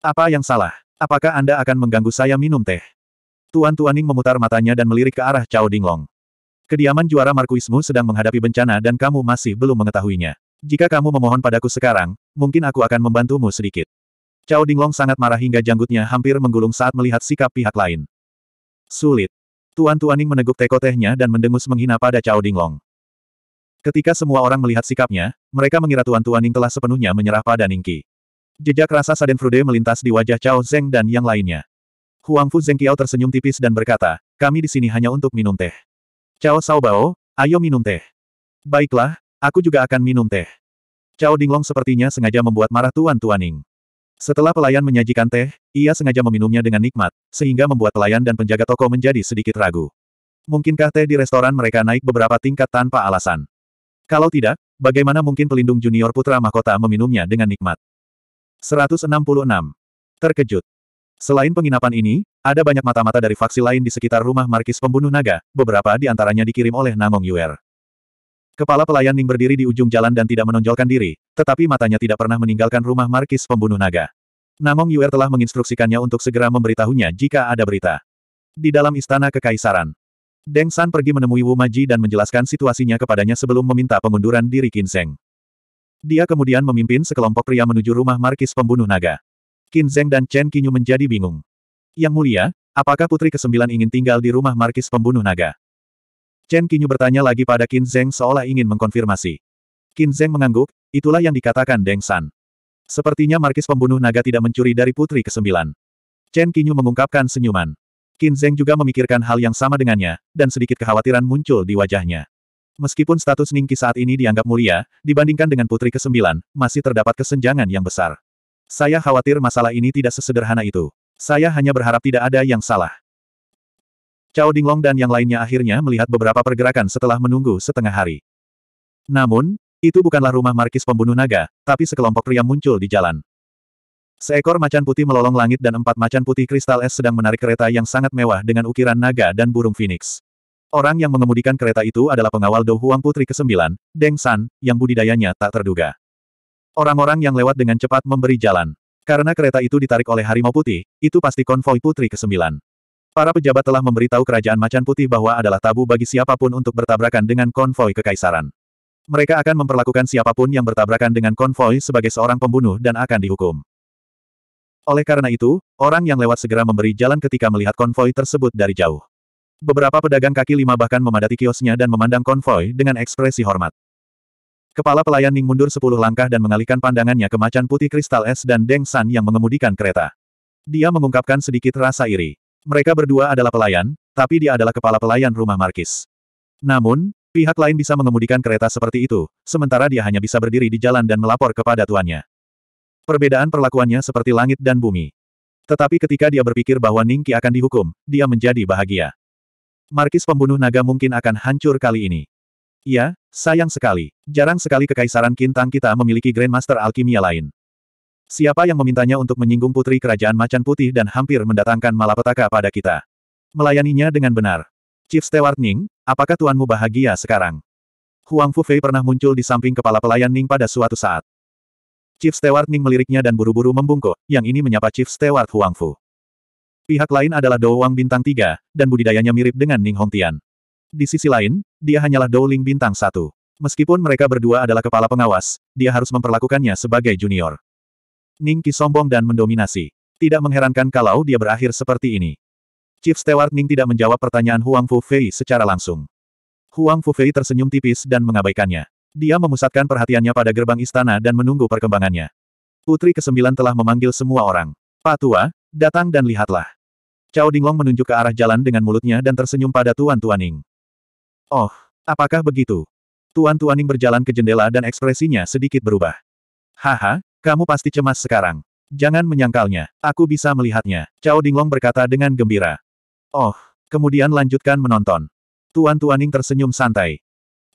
Apa yang salah? Apakah Anda akan mengganggu saya minum teh? Tuan Ning memutar matanya dan melirik ke arah Cao Dinglong. Kediaman juara Markuismu sedang menghadapi bencana dan kamu masih belum mengetahuinya. Jika kamu memohon padaku sekarang, mungkin aku akan membantumu sedikit. Cao Dinglong sangat marah hingga janggutnya hampir menggulung saat melihat sikap pihak lain. Sulit. Tuan Tuaning meneguk teko tehnya dan mendengus menghina pada Cao Dinglong. Ketika semua orang melihat sikapnya, mereka mengira Tuan Tuaning telah sepenuhnya menyerah pada Ningki. Jejak rasa Saden Frude melintas di wajah Cao Zeng dan yang lainnya. Huang Fu Kiao tersenyum tipis dan berkata, kami di sini hanya untuk minum teh. Cao Saobao, ayo minum teh. Baiklah, aku juga akan minum teh. Cao Dinglong sepertinya sengaja membuat marah Tuan Tuaning. Setelah pelayan menyajikan teh, ia sengaja meminumnya dengan nikmat, sehingga membuat pelayan dan penjaga toko menjadi sedikit ragu. Mungkinkah teh di restoran mereka naik beberapa tingkat tanpa alasan? Kalau tidak, bagaimana mungkin pelindung junior putra mahkota meminumnya dengan nikmat? 166. Terkejut. Selain penginapan ini, ada banyak mata-mata dari faksi lain di sekitar rumah markis pembunuh naga, beberapa di antaranya dikirim oleh Namong Yuer. Kepala pelayan Ning berdiri di ujung jalan dan tidak menonjolkan diri, tetapi matanya tidak pernah meninggalkan rumah markis pembunuh naga. Namong Yuer telah menginstruksikannya untuk segera memberitahunya jika ada berita. Di dalam istana kekaisaran, Deng San pergi menemui Wu Maji dan menjelaskan situasinya kepadanya sebelum meminta pengunduran diri Kinseng. Dia kemudian memimpin sekelompok pria menuju rumah markis pembunuh naga. Kinseng dan Chen Qinyu menjadi bingung. Yang mulia, apakah putri kesembilan ingin tinggal di rumah markis pembunuh naga? Chen Qinyu bertanya lagi pada Qin Zeng seolah ingin mengkonfirmasi. Qin Zeng mengangguk, itulah yang dikatakan Deng San. Sepertinya Markis pembunuh naga tidak mencuri dari putri ke-9. Chen Qinyu mengungkapkan senyuman. Qin Zheng juga memikirkan hal yang sama dengannya, dan sedikit kekhawatiran muncul di wajahnya. Meskipun status Ningki saat ini dianggap mulia, dibandingkan dengan putri ke-9, masih terdapat kesenjangan yang besar. Saya khawatir masalah ini tidak sesederhana itu. Saya hanya berharap tidak ada yang salah. Cao Dinglong dan yang lainnya akhirnya melihat beberapa pergerakan setelah menunggu setengah hari. Namun, itu bukanlah rumah markis pembunuh naga, tapi sekelompok pria muncul di jalan. Seekor macan putih melolong langit dan empat macan putih kristal es sedang menarik kereta yang sangat mewah dengan ukiran naga dan burung phoenix. Orang yang mengemudikan kereta itu adalah pengawal Do Huang Putri ke-9, Deng San, yang budidayanya tak terduga. Orang-orang yang lewat dengan cepat memberi jalan. Karena kereta itu ditarik oleh harimau putih, itu pasti konvoi Putri ke-9. Para pejabat telah memberitahu kerajaan macan putih bahwa adalah tabu bagi siapapun untuk bertabrakan dengan konvoi kekaisaran. Mereka akan memperlakukan siapapun yang bertabrakan dengan konvoi sebagai seorang pembunuh dan akan dihukum. Oleh karena itu, orang yang lewat segera memberi jalan ketika melihat konvoi tersebut dari jauh. Beberapa pedagang kaki lima bahkan memadati kiosnya dan memandang konvoi dengan ekspresi hormat. Kepala pelayan Ning mundur sepuluh langkah dan mengalihkan pandangannya ke macan putih kristal es dan Deng San yang mengemudikan kereta. Dia mengungkapkan sedikit rasa iri. Mereka berdua adalah pelayan, tapi dia adalah kepala pelayan rumah Markis. Namun, Pihak lain bisa mengemudikan kereta seperti itu, sementara dia hanya bisa berdiri di jalan dan melapor kepada tuannya. Perbedaan perlakuannya seperti langit dan bumi. Tetapi ketika dia berpikir bahwa Ningki akan dihukum, dia menjadi bahagia. Markis pembunuh naga mungkin akan hancur kali ini. Ya, sayang sekali. Jarang sekali kekaisaran Kintang kita memiliki Grandmaster Alkimia lain. Siapa yang memintanya untuk menyinggung putri kerajaan macan putih dan hampir mendatangkan malapetaka pada kita? Melayaninya dengan benar. Chief Stewart Ning, Apakah tuanmu bahagia sekarang? Huang Fu Fei pernah muncul di samping kepala pelayan Ning pada suatu saat. Chief Steward Ning meliriknya dan buru-buru membungkuk, yang ini menyapa Chief Steward Huang Fu. Pihak lain adalah Dou Wang bintang 3, dan budidayanya mirip dengan Ning Hongtian. Di sisi lain, dia hanyalah Dou Ling bintang 1. Meskipun mereka berdua adalah kepala pengawas, dia harus memperlakukannya sebagai junior. Ning Ki sombong dan mendominasi. Tidak mengherankan kalau dia berakhir seperti ini. Chief Steward Ning tidak menjawab pertanyaan Huang Fu Fei secara langsung. Huang Fu Fei tersenyum tipis dan mengabaikannya. Dia memusatkan perhatiannya pada gerbang istana dan menunggu perkembangannya. Putri kesembilan telah memanggil semua orang. Pak Tua, datang dan lihatlah. Cao Dinglong menunjuk ke arah jalan dengan mulutnya dan tersenyum pada Tuan Tuan Ning. Oh, apakah begitu? Tuan Tuan Ning berjalan ke jendela dan ekspresinya sedikit berubah. Haha, kamu pasti cemas sekarang. Jangan menyangkalnya, aku bisa melihatnya. Cao Dinglong berkata dengan gembira. Oh, kemudian lanjutkan menonton. Tuan Tuaning tersenyum santai.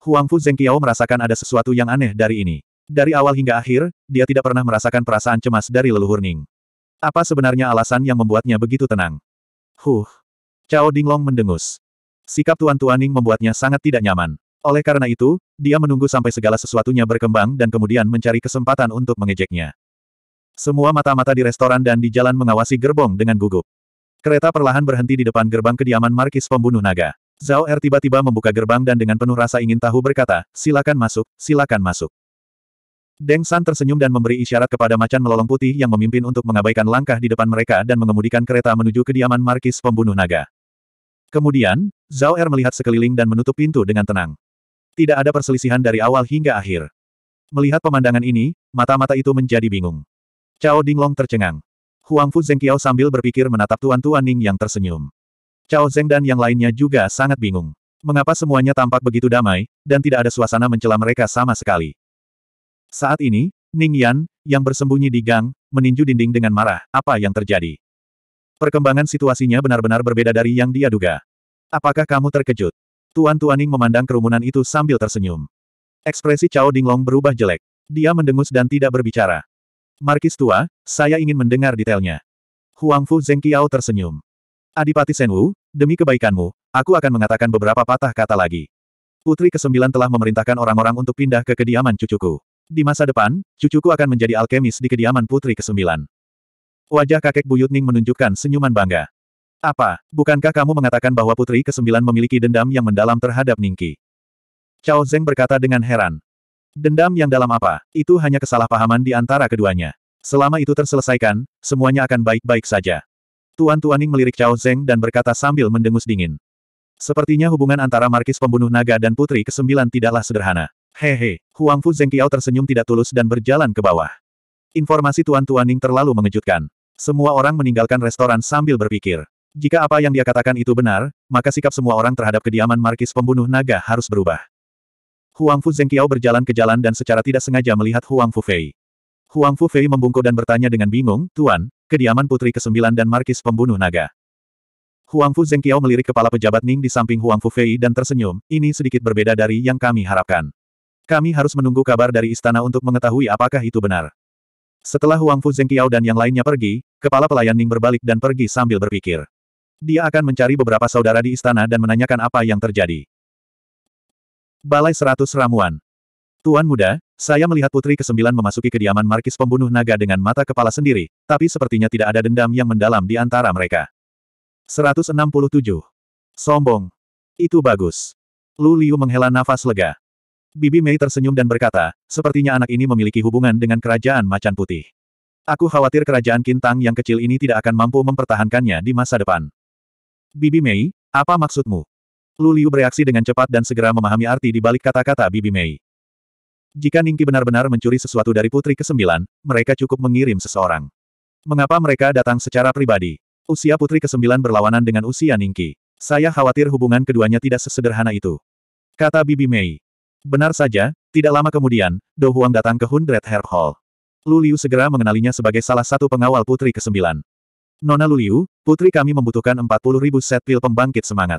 Huang Huangfu Zengqiao merasakan ada sesuatu yang aneh dari ini. Dari awal hingga akhir, dia tidak pernah merasakan perasaan cemas dari leluhur Ning. Apa sebenarnya alasan yang membuatnya begitu tenang? Huh. Cao Dinglong mendengus. Sikap Tuan Tuaning membuatnya sangat tidak nyaman. Oleh karena itu, dia menunggu sampai segala sesuatunya berkembang dan kemudian mencari kesempatan untuk mengejeknya. Semua mata-mata di restoran dan di jalan mengawasi gerbong dengan gugup. Kereta perlahan berhenti di depan gerbang kediaman Markis Pembunuh Naga. Zhao Er tiba-tiba membuka gerbang dan dengan penuh rasa ingin tahu berkata, silakan masuk, silakan masuk. Deng San tersenyum dan memberi isyarat kepada macan melolong putih yang memimpin untuk mengabaikan langkah di depan mereka dan mengemudikan kereta menuju kediaman Markis Pembunuh Naga. Kemudian, Zhao Er melihat sekeliling dan menutup pintu dengan tenang. Tidak ada perselisihan dari awal hingga akhir. Melihat pemandangan ini, mata-mata itu menjadi bingung. Cao Dinglong tercengang. Huang Fu Zengqiao sambil berpikir menatap Tuan Tuan Ning yang tersenyum. Cao Zeng dan yang lainnya juga sangat bingung. Mengapa semuanya tampak begitu damai, dan tidak ada suasana mencela mereka sama sekali. Saat ini, Ning Yan, yang bersembunyi di gang, meninju dinding dengan marah, apa yang terjadi? Perkembangan situasinya benar-benar berbeda dari yang dia duga. Apakah kamu terkejut? Tuan Tuan Ning memandang kerumunan itu sambil tersenyum. Ekspresi Cao Dinglong berubah jelek. Dia mendengus dan tidak berbicara. Markis tua, saya ingin mendengar detailnya. Huang Huangfu Zengqiao tersenyum. Adipati Senwu, demi kebaikanmu, aku akan mengatakan beberapa patah kata lagi. Putri kesembilan telah memerintahkan orang-orang untuk pindah ke kediaman cucuku. Di masa depan, cucuku akan menjadi alkemis di kediaman putri kesembilan. Wajah kakek Buyut Ning menunjukkan senyuman bangga. Apa, bukankah kamu mengatakan bahwa putri kesembilan memiliki dendam yang mendalam terhadap Ningki? Cao Zeng berkata dengan heran. Dendam yang dalam apa, itu hanya kesalahpahaman di antara keduanya. Selama itu terselesaikan, semuanya akan baik-baik saja. Tuan Tuaning melirik Cao Zeng dan berkata sambil mendengus dingin. Sepertinya hubungan antara Markis pembunuh naga dan Putri ke-9 tidaklah sederhana. Hehe, Huang Fu Zeng Kiao tersenyum tidak tulus dan berjalan ke bawah. Informasi Tuan Tuaning terlalu mengejutkan. Semua orang meninggalkan restoran sambil berpikir. Jika apa yang dia katakan itu benar, maka sikap semua orang terhadap kediaman Markis pembunuh naga harus berubah. Huang Fu Zengqiao berjalan ke jalan dan secara tidak sengaja melihat Huang Fu Fei. Huang Fu Fei membungkuk dan bertanya dengan bingung, Tuan, kediaman putri ke-9 dan markis pembunuh naga. Huang Fu Zengqiao melirik kepala pejabat Ning di samping Huang Fu Fei dan tersenyum, ini sedikit berbeda dari yang kami harapkan. Kami harus menunggu kabar dari istana untuk mengetahui apakah itu benar. Setelah Huang Fu Zengqiao dan yang lainnya pergi, kepala pelayan Ning berbalik dan pergi sambil berpikir. Dia akan mencari beberapa saudara di istana dan menanyakan apa yang terjadi. Balai Seratus Ramuan. Tuan muda, saya melihat putri kesembilan memasuki kediaman markis pembunuh naga dengan mata kepala sendiri, tapi sepertinya tidak ada dendam yang mendalam di antara mereka. 167. Sombong. Itu bagus. Lu Liu menghela nafas lega. Bibi Mei tersenyum dan berkata, sepertinya anak ini memiliki hubungan dengan kerajaan macan putih. Aku khawatir kerajaan Kintang yang kecil ini tidak akan mampu mempertahankannya di masa depan. Bibi Mei, apa maksudmu? Lu Liu bereaksi dengan cepat dan segera memahami arti di balik kata-kata Bibi Mei. Jika Ningki benar-benar mencuri sesuatu dari Putri ke-9, mereka cukup mengirim seseorang. Mengapa mereka datang secara pribadi? Usia Putri ke-9 berlawanan dengan usia Ningki. Saya khawatir hubungan keduanya tidak sesederhana itu. Kata Bibi Mei. Benar saja, tidak lama kemudian, Do Huang datang ke Hundred Herb Hall. Lu Liu segera mengenalinya sebagai salah satu pengawal Putri ke-9. Nona Lu Liu, putri kami membutuhkan 40.000 set pil pembangkit semangat.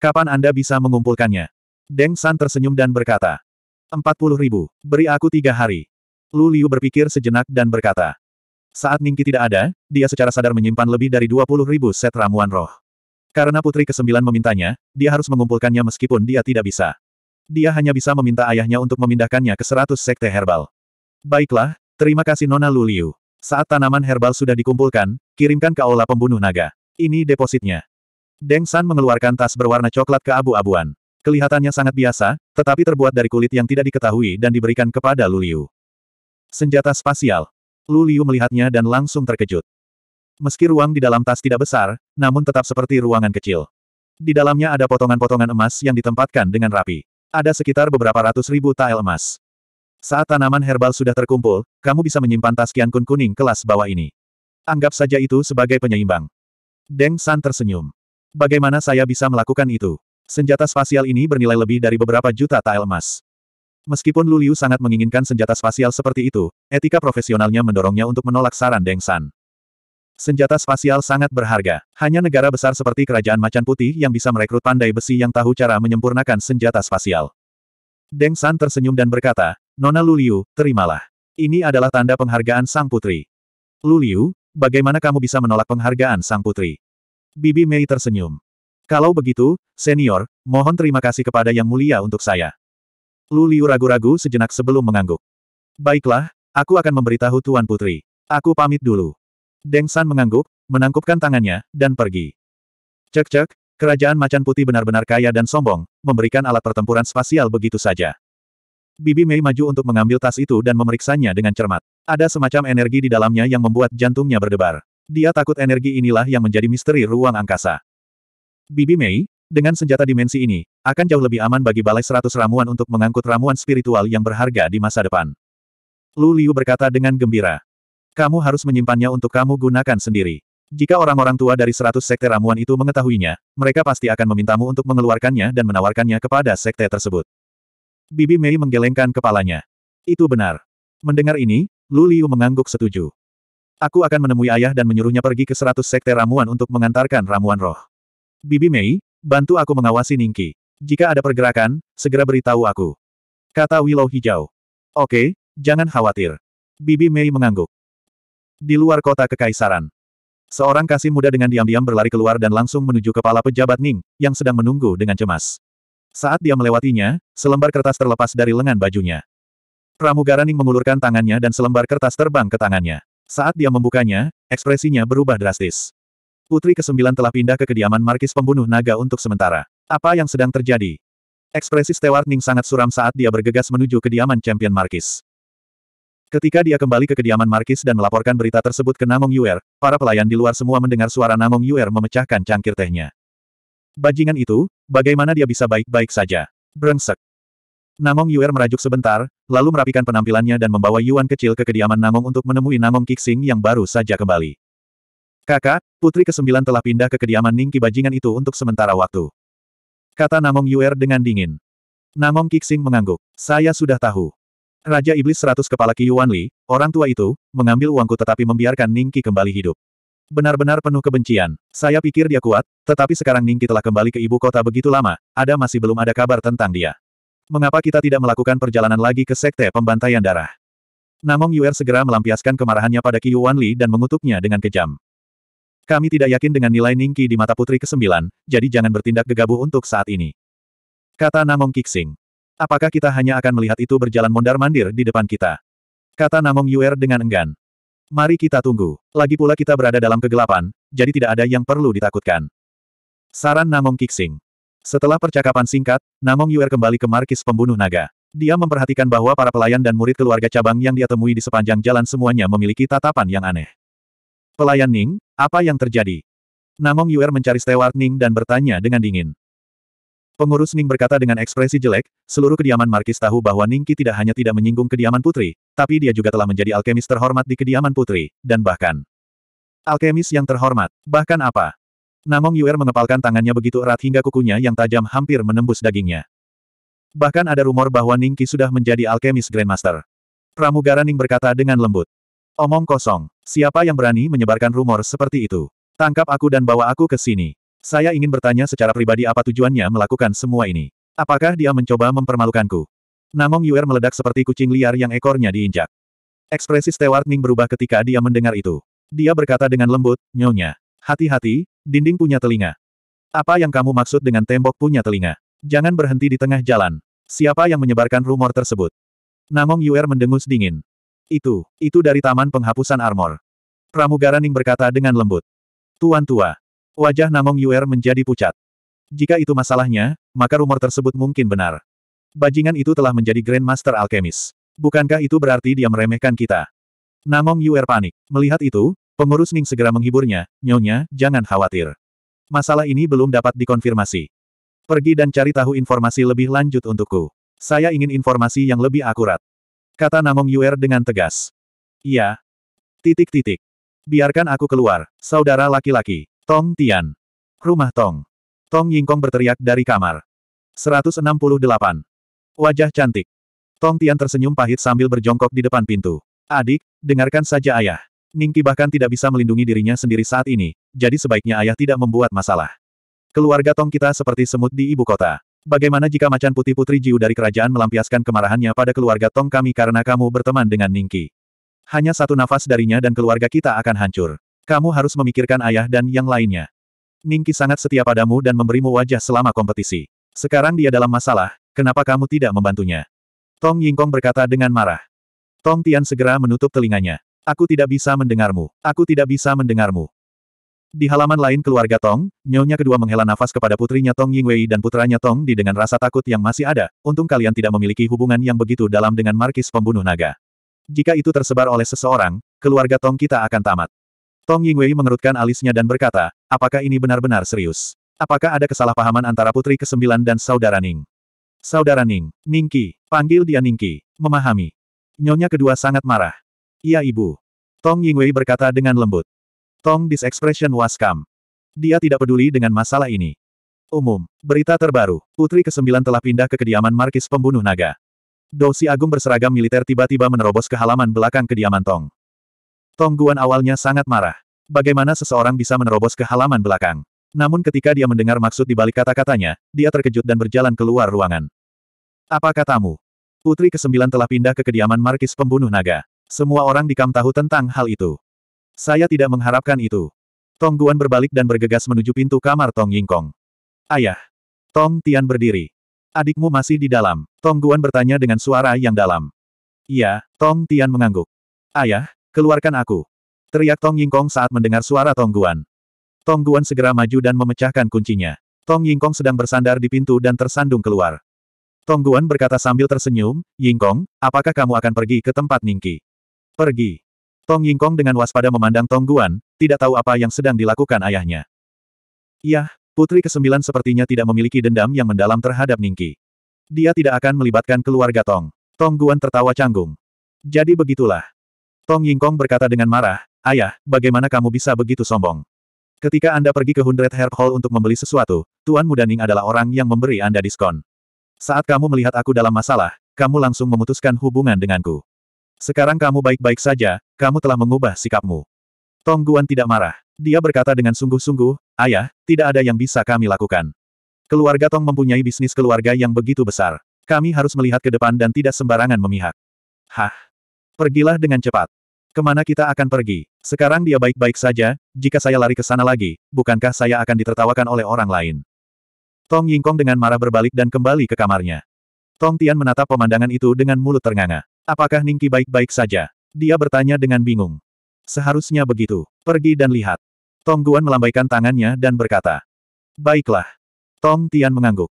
Kapan Anda bisa mengumpulkannya? Deng San tersenyum dan berkata. Empat puluh ribu. Beri aku tiga hari. Lu Liu berpikir sejenak dan berkata. Saat Ningki tidak ada, dia secara sadar menyimpan lebih dari dua puluh ribu set ramuan roh. Karena putri kesembilan memintanya, dia harus mengumpulkannya meskipun dia tidak bisa. Dia hanya bisa meminta ayahnya untuk memindahkannya ke seratus sekte herbal. Baiklah, terima kasih Nona Lu Liu. Saat tanaman herbal sudah dikumpulkan, kirimkan ke aula pembunuh naga. Ini depositnya. Deng San mengeluarkan tas berwarna coklat ke abu abuan Kelihatannya sangat biasa, tetapi terbuat dari kulit yang tidak diketahui dan diberikan kepada Lu Liu. Senjata spasial. Lu Liu melihatnya dan langsung terkejut. Meski ruang di dalam tas tidak besar, namun tetap seperti ruangan kecil. Di dalamnya ada potongan-potongan emas yang ditempatkan dengan rapi. Ada sekitar beberapa ratus ribu tael emas. Saat tanaman herbal sudah terkumpul, kamu bisa menyimpan tas kian kuning kelas bawah ini. Anggap saja itu sebagai penyeimbang. Deng San tersenyum. Bagaimana saya bisa melakukan itu? Senjata spasial ini bernilai lebih dari beberapa juta tael emas. Meskipun Luliu sangat menginginkan senjata spasial seperti itu, etika profesionalnya mendorongnya untuk menolak saran Deng San. Senjata spasial sangat berharga. Hanya negara besar seperti Kerajaan Macan Putih yang bisa merekrut pandai besi yang tahu cara menyempurnakan senjata spasial. Deng San tersenyum dan berkata, Nona Luliu, terimalah. Ini adalah tanda penghargaan sang putri. Luliu, bagaimana kamu bisa menolak penghargaan sang putri? Bibi Mei tersenyum. Kalau begitu, senior, mohon terima kasih kepada yang mulia untuk saya. Lu Liu ragu-ragu sejenak sebelum mengangguk. Baiklah, aku akan memberitahu Tuan Putri. Aku pamit dulu. Deng San mengangguk, menangkupkan tangannya, dan pergi. Cek-cek, kerajaan macan putih benar-benar kaya dan sombong, memberikan alat pertempuran spasial begitu saja. Bibi Mei maju untuk mengambil tas itu dan memeriksanya dengan cermat. Ada semacam energi di dalamnya yang membuat jantungnya berdebar. Dia takut energi inilah yang menjadi misteri ruang angkasa. Bibi Mei, dengan senjata dimensi ini, akan jauh lebih aman bagi Balai Seratus Ramuan untuk mengangkut ramuan spiritual yang berharga di masa depan. Lu Liu berkata dengan gembira. Kamu harus menyimpannya untuk kamu gunakan sendiri. Jika orang-orang tua dari seratus sekte ramuan itu mengetahuinya, mereka pasti akan memintamu untuk mengeluarkannya dan menawarkannya kepada sekte tersebut. Bibi Mei menggelengkan kepalanya. Itu benar. Mendengar ini, Lu Liu mengangguk setuju. Aku akan menemui ayah dan menyuruhnya pergi ke seratus sekte ramuan untuk mengantarkan ramuan roh. Bibi Mei, bantu aku mengawasi Ningki. Jika ada pergerakan, segera beritahu aku. Kata Willow Hijau. Oke, jangan khawatir. Bibi Mei mengangguk. Di luar kota kekaisaran. Seorang kasih muda dengan diam-diam berlari keluar dan langsung menuju kepala pejabat Ning, yang sedang menunggu dengan cemas. Saat dia melewatinya, selembar kertas terlepas dari lengan bajunya. Pramugara Ning mengulurkan tangannya dan selembar kertas terbang ke tangannya. Saat dia membukanya, ekspresinya berubah drastis. Putri kesembilan telah pindah ke kediaman Markis pembunuh naga untuk sementara. Apa yang sedang terjadi? Ekspresi Stewart Ning sangat suram saat dia bergegas menuju kediaman Champion Markis. Ketika dia kembali ke kediaman Markis dan melaporkan berita tersebut ke Namong Yuer, para pelayan di luar semua mendengar suara Namong Yuer memecahkan cangkir tehnya. Bajingan itu, bagaimana dia bisa baik-baik saja? Brengsek. Namong Yuer merajuk sebentar, lalu merapikan penampilannya dan membawa Yuan kecil ke kediaman Namong untuk menemui Namong Kixing yang baru saja kembali. Kakak, putri kesembilan telah pindah ke kediaman Ning bajingan itu untuk sementara waktu. Kata Namong Yuer dengan dingin. Namong Kixing mengangguk. Saya sudah tahu. Raja Iblis seratus kepala Yuan Li, orang tua itu, mengambil uangku tetapi membiarkan Ningki kembali hidup. Benar-benar penuh kebencian. Saya pikir dia kuat, tetapi sekarang Ningki telah kembali ke ibu kota begitu lama, ada masih belum ada kabar tentang dia mengapa kita tidak melakukan perjalanan lagi ke Sekte Pembantaian Darah? Namong Yuer segera melampiaskan kemarahannya pada Qiu Wanli dan mengutuknya dengan kejam. Kami tidak yakin dengan nilai Ningki di mata Putri ke-9, jadi jangan bertindak gegabah untuk saat ini. Kata Namong Kixing. Apakah kita hanya akan melihat itu berjalan mondar-mandir di depan kita? Kata Namong Yuer dengan enggan. Mari kita tunggu. Lagi pula kita berada dalam kegelapan, jadi tidak ada yang perlu ditakutkan. Saran Namong Kixing. Setelah percakapan singkat, Namong Yuer kembali ke markis pembunuh naga. Dia memperhatikan bahwa para pelayan dan murid keluarga cabang yang dia temui di sepanjang jalan semuanya memiliki tatapan yang aneh. Pelayan Ning, apa yang terjadi? Namong Yuer mencari Stewart Ning dan bertanya dengan dingin. Pengurus Ning berkata dengan ekspresi jelek, seluruh kediaman Markis tahu bahwa Ningki tidak hanya tidak menyinggung kediaman putri, tapi dia juga telah menjadi alkemis terhormat di kediaman putri, dan bahkan alkemis yang terhormat, bahkan apa? Namong Yuer mengepalkan tangannya begitu erat hingga kukunya yang tajam hampir menembus dagingnya. Bahkan ada rumor bahwa Ningki sudah menjadi alkemis Grandmaster. Pramugara Ning berkata dengan lembut. Omong kosong. Siapa yang berani menyebarkan rumor seperti itu? Tangkap aku dan bawa aku ke sini. Saya ingin bertanya secara pribadi apa tujuannya melakukan semua ini. Apakah dia mencoba mempermalukanku? Namong Yuer meledak seperti kucing liar yang ekornya diinjak. Ekspresi Stewart Ning berubah ketika dia mendengar itu. Dia berkata dengan lembut, nyonya. Hati-hati, dinding punya telinga. Apa yang kamu maksud dengan tembok punya telinga? Jangan berhenti di tengah jalan. Siapa yang menyebarkan rumor tersebut? Namong Yuer mendengus dingin. Itu, itu dari Taman Penghapusan Armor. Pramugara Ning berkata dengan lembut. Tuan tua. Wajah Namong Yuer menjadi pucat. Jika itu masalahnya, maka rumor tersebut mungkin benar. Bajingan itu telah menjadi Grand Master Alchemist. Bukankah itu berarti dia meremehkan kita? Namong Yuer panik. Melihat itu, Pengurus Ning segera menghiburnya, Nyonya, jangan khawatir. Masalah ini belum dapat dikonfirmasi. Pergi dan cari tahu informasi lebih lanjut untukku. Saya ingin informasi yang lebih akurat. Kata Namong Yuer dengan tegas. Iya. Titik-titik. Biarkan aku keluar, saudara laki-laki. Tong Tian. Rumah Tong. Tong Yingkong berteriak dari kamar. 168. Wajah cantik. Tong Tian tersenyum pahit sambil berjongkok di depan pintu. Adik, dengarkan saja ayah. Ningki bahkan tidak bisa melindungi dirinya sendiri saat ini, jadi sebaiknya ayah tidak membuat masalah. Keluarga Tong kita seperti semut di ibu kota. Bagaimana jika macan putih Putri Jiu dari kerajaan melampiaskan kemarahannya pada keluarga Tong kami karena kamu berteman dengan Ningki? Hanya satu nafas darinya dan keluarga kita akan hancur. Kamu harus memikirkan ayah dan yang lainnya. Ningki sangat setia padamu dan memberimu wajah selama kompetisi. Sekarang dia dalam masalah, kenapa kamu tidak membantunya? Tong Yingkong berkata dengan marah. Tong Tian segera menutup telinganya. Aku tidak bisa mendengarmu. Aku tidak bisa mendengarmu. Di halaman lain keluarga Tong, nyonya kedua menghela nafas kepada putrinya Tong Yingwei dan putranya Tong Di dengan rasa takut yang masih ada, untung kalian tidak memiliki hubungan yang begitu dalam dengan markis pembunuh naga. Jika itu tersebar oleh seseorang, keluarga Tong kita akan tamat. Tong Yingwei mengerutkan alisnya dan berkata, apakah ini benar-benar serius? Apakah ada kesalahpahaman antara putri kesembilan dan saudara Ning? Saudara Ning, Ningki, panggil dia Ningki, memahami. Nyonya kedua sangat marah. Iya ibu. Tong Yingwei berkata dengan lembut. Tong this expression was calm. Dia tidak peduli dengan masalah ini. Umum, berita terbaru, Putri ke-9 telah pindah ke kediaman Markis Pembunuh Naga. Dosi Agung berseragam militer tiba-tiba menerobos ke halaman belakang kediaman Tong. Tong Guan awalnya sangat marah. Bagaimana seseorang bisa menerobos ke halaman belakang? Namun ketika dia mendengar maksud di balik kata-katanya, dia terkejut dan berjalan keluar ruangan. Apa katamu? Putri ke-9 telah pindah ke kediaman Markis Pembunuh Naga. Semua orang di Kam tahu tentang hal itu. Saya tidak mengharapkan itu. Tong Guan berbalik dan bergegas menuju pintu kamar Tong Yingkong. Ayah. Tong Tian berdiri. Adikmu masih di dalam. Tong Guan bertanya dengan suara yang dalam. Iya, Tong Tian mengangguk. Ayah, keluarkan aku. Teriak Tong Yingkong saat mendengar suara Tong Guan. Tong Guan segera maju dan memecahkan kuncinya. Tong Yingkong sedang bersandar di pintu dan tersandung keluar. Tong Guan berkata sambil tersenyum, Yingkong, apakah kamu akan pergi ke tempat Ningki? Pergi. Tong Yingkong dengan waspada memandang Tong Guan, tidak tahu apa yang sedang dilakukan ayahnya. Yah, putri kesembilan sepertinya tidak memiliki dendam yang mendalam terhadap Ningki. Dia tidak akan melibatkan keluarga Tong. Tong Guan tertawa canggung. Jadi begitulah. Tong Yingkong berkata dengan marah, Ayah, bagaimana kamu bisa begitu sombong? Ketika Anda pergi ke Hundred Herb Hall untuk membeli sesuatu, Tuan Muda Ning adalah orang yang memberi Anda diskon. Saat kamu melihat aku dalam masalah, kamu langsung memutuskan hubungan denganku. Sekarang kamu baik-baik saja, kamu telah mengubah sikapmu. Tong Guan tidak marah. Dia berkata dengan sungguh-sungguh, Ayah, tidak ada yang bisa kami lakukan. Keluarga Tong mempunyai bisnis keluarga yang begitu besar. Kami harus melihat ke depan dan tidak sembarangan memihak. Hah? Pergilah dengan cepat. Kemana kita akan pergi? Sekarang dia baik-baik saja, jika saya lari ke sana lagi, bukankah saya akan ditertawakan oleh orang lain? Tong Yingkong dengan marah berbalik dan kembali ke kamarnya. Tong Tian menatap pemandangan itu dengan mulut ternganga. Apakah Ningki baik-baik saja? Dia bertanya dengan bingung. Seharusnya begitu. Pergi dan lihat. Tong Guan melambaikan tangannya dan berkata. Baiklah. Tong Tian mengangguk.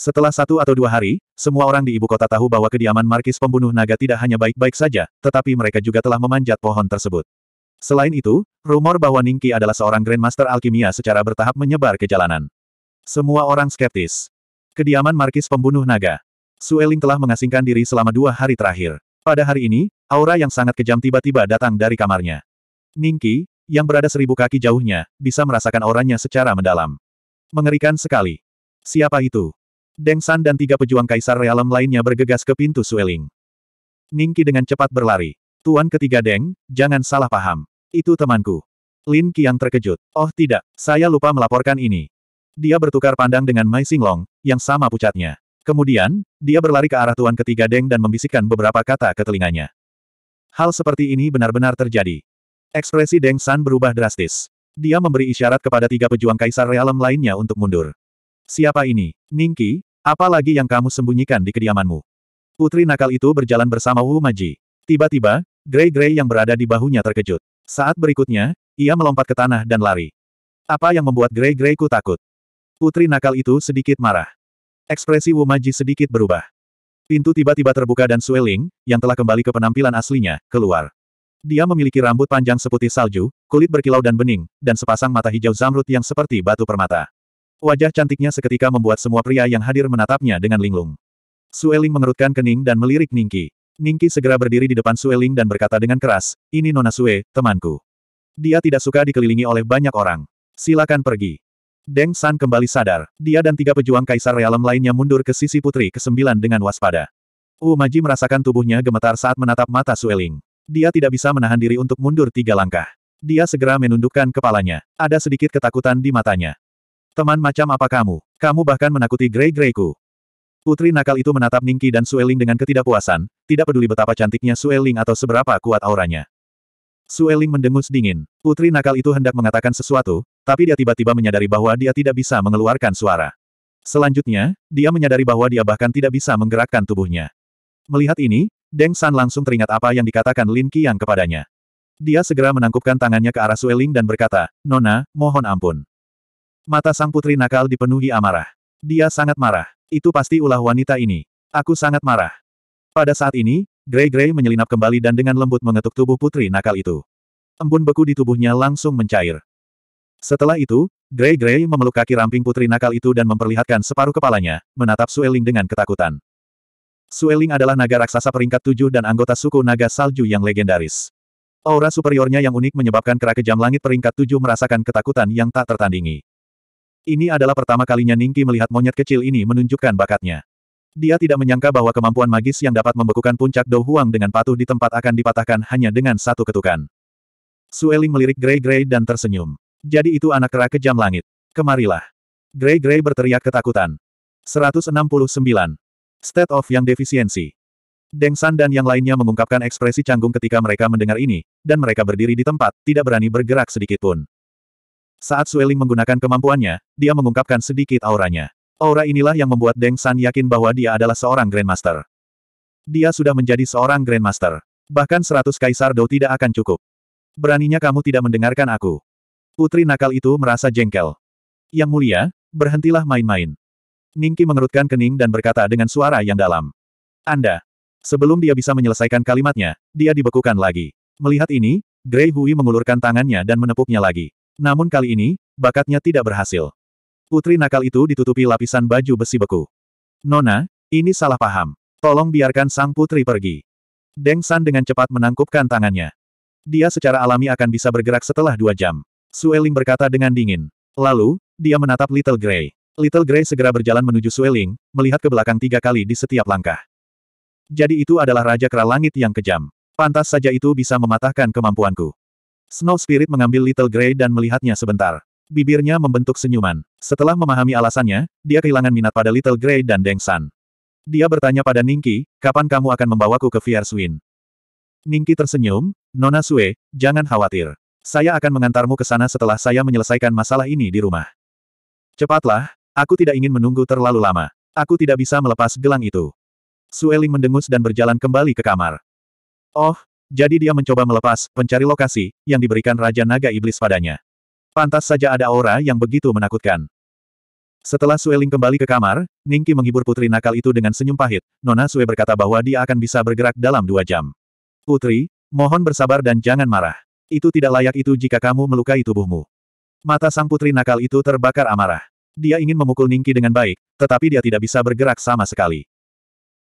Setelah satu atau dua hari, semua orang di ibu kota tahu bahwa kediaman Markis pembunuh naga tidak hanya baik-baik saja, tetapi mereka juga telah memanjat pohon tersebut. Selain itu, rumor bahwa Ningki adalah seorang Grandmaster Alkimia secara bertahap menyebar ke jalanan. Semua orang skeptis. Kediaman Markis pembunuh naga. Sueling telah mengasingkan diri selama dua hari terakhir. Pada hari ini, aura yang sangat kejam tiba-tiba datang dari kamarnya. Ningki, yang berada seribu kaki jauhnya, bisa merasakan auranya secara mendalam. Mengerikan sekali. Siapa itu? Deng San dan tiga pejuang kaisar realem lainnya bergegas ke pintu Sueling. Ningki dengan cepat berlari. Tuan ketiga Deng, jangan salah paham. Itu temanku. Lin Qiang terkejut. Oh tidak, saya lupa melaporkan ini. Dia bertukar pandang dengan Mai Xinglong, yang sama pucatnya. Kemudian, dia berlari ke arah Tuan Ketiga Deng dan membisikkan beberapa kata ke telinganya. Hal seperti ini benar-benar terjadi. Ekspresi Deng San berubah drastis. Dia memberi isyarat kepada tiga pejuang kaisar realem lainnya untuk mundur. Siapa ini? Ningki, apa lagi yang kamu sembunyikan di kediamanmu? Putri nakal itu berjalan bersama Wu Maji. Tiba-tiba, Grey Grey yang berada di bahunya terkejut. Saat berikutnya, ia melompat ke tanah dan lari. Apa yang membuat Grey Greyku takut? Putri nakal itu sedikit marah. Ekspresi Wu Maji sedikit berubah. Pintu tiba-tiba terbuka dan Sueling, yang telah kembali ke penampilan aslinya, keluar. Dia memiliki rambut panjang seputih salju, kulit berkilau dan bening, dan sepasang mata hijau zamrud yang seperti batu permata. Wajah cantiknya seketika membuat semua pria yang hadir menatapnya dengan linglung. Sueling mengerutkan kening dan melirik Ningki. Ningki segera berdiri di depan Sueling dan berkata dengan keras, ini Nona Sue, temanku. Dia tidak suka dikelilingi oleh banyak orang. Silakan pergi. Deng San kembali sadar, dia dan tiga pejuang kaisar realem lainnya mundur ke sisi putri ke-9 dengan waspada. Maji merasakan tubuhnya gemetar saat menatap mata Sueling. Dia tidak bisa menahan diri untuk mundur tiga langkah. Dia segera menundukkan kepalanya. Ada sedikit ketakutan di matanya. Teman macam apa kamu? Kamu bahkan menakuti Grey Greyku. Putri nakal itu menatap Ningki dan Sueling dengan ketidakpuasan, tidak peduli betapa cantiknya Sueling atau seberapa kuat auranya. Sueling mendengus dingin. Putri nakal itu hendak mengatakan sesuatu, tapi dia tiba-tiba menyadari bahwa dia tidak bisa mengeluarkan suara. Selanjutnya, dia menyadari bahwa dia bahkan tidak bisa menggerakkan tubuhnya. Melihat ini, Deng San langsung teringat apa yang dikatakan Lin Qiang kepadanya. Dia segera menangkupkan tangannya ke arah Sueling dan berkata, Nona, mohon ampun. Mata sang putri nakal dipenuhi amarah. Dia sangat marah. Itu pasti ulah wanita ini. Aku sangat marah. Pada saat ini, Grey Grey menyelinap kembali dan dengan lembut mengetuk tubuh putri nakal itu. Embun beku di tubuhnya langsung mencair. Setelah itu, Grey Grey memeluk kaki ramping putri nakal itu dan memperlihatkan separuh kepalanya, menatap Sueling dengan ketakutan. Sueling adalah naga raksasa peringkat tujuh dan anggota suku naga salju yang legendaris. Aura superiornya yang unik menyebabkan kera kejam langit peringkat tujuh merasakan ketakutan yang tak tertandingi. Ini adalah pertama kalinya Ningki melihat monyet kecil ini menunjukkan bakatnya. Dia tidak menyangka bahwa kemampuan magis yang dapat membekukan puncak Dou Huang dengan patuh di tempat akan dipatahkan hanya dengan satu ketukan. Sueling melirik Grey Grey dan tersenyum. Jadi itu anak kera kejam langit. Kemarilah. Grey Grey berteriak ketakutan. 169. State of yang defisiensi. Deng San dan yang lainnya mengungkapkan ekspresi canggung ketika mereka mendengar ini, dan mereka berdiri di tempat, tidak berani bergerak sedikitpun. Saat Sueling menggunakan kemampuannya, dia mengungkapkan sedikit auranya. Aura inilah yang membuat Deng San yakin bahwa dia adalah seorang Grandmaster. Dia sudah menjadi seorang Grandmaster. Bahkan seratus kaisar Dou tidak akan cukup. Beraninya kamu tidak mendengarkan aku. Putri nakal itu merasa jengkel. Yang mulia, berhentilah main-main. Ningki mengerutkan kening dan berkata dengan suara yang dalam. Anda. Sebelum dia bisa menyelesaikan kalimatnya, dia dibekukan lagi. Melihat ini, Grey Hui mengulurkan tangannya dan menepuknya lagi. Namun kali ini, bakatnya tidak berhasil. Putri nakal itu ditutupi lapisan baju besi beku. Nona, ini salah paham. Tolong biarkan sang putri pergi. Deng San dengan cepat menangkupkan tangannya. Dia secara alami akan bisa bergerak setelah dua jam. Sueling berkata dengan dingin. Lalu, dia menatap Little Grey. Little Grey segera berjalan menuju Sueling, melihat ke belakang tiga kali di setiap langkah. Jadi itu adalah Raja Kera Langit yang kejam. Pantas saja itu bisa mematahkan kemampuanku. Snow Spirit mengambil Little Grey dan melihatnya sebentar. Bibirnya membentuk senyuman. Setelah memahami alasannya, dia kehilangan minat pada Little Grey dan Deng San. Dia bertanya pada Ningki, kapan kamu akan membawaku ke Fierce Wind? Ningki tersenyum, Nona Sue, jangan khawatir. Saya akan mengantarmu ke sana setelah saya menyelesaikan masalah ini di rumah. Cepatlah, aku tidak ingin menunggu terlalu lama. Aku tidak bisa melepas gelang itu. Sueling mendengus dan berjalan kembali ke kamar. Oh, jadi dia mencoba melepas pencari lokasi yang diberikan Raja Naga Iblis padanya. Pantas saja ada aura yang begitu menakutkan. Setelah Sueling kembali ke kamar, Ningki menghibur putri nakal itu dengan senyum pahit. Nona Sue berkata bahwa dia akan bisa bergerak dalam dua jam. Putri, mohon bersabar dan jangan marah. Itu tidak layak itu jika kamu melukai tubuhmu. Mata sang putri nakal itu terbakar amarah. Dia ingin memukul Ningki dengan baik, tetapi dia tidak bisa bergerak sama sekali.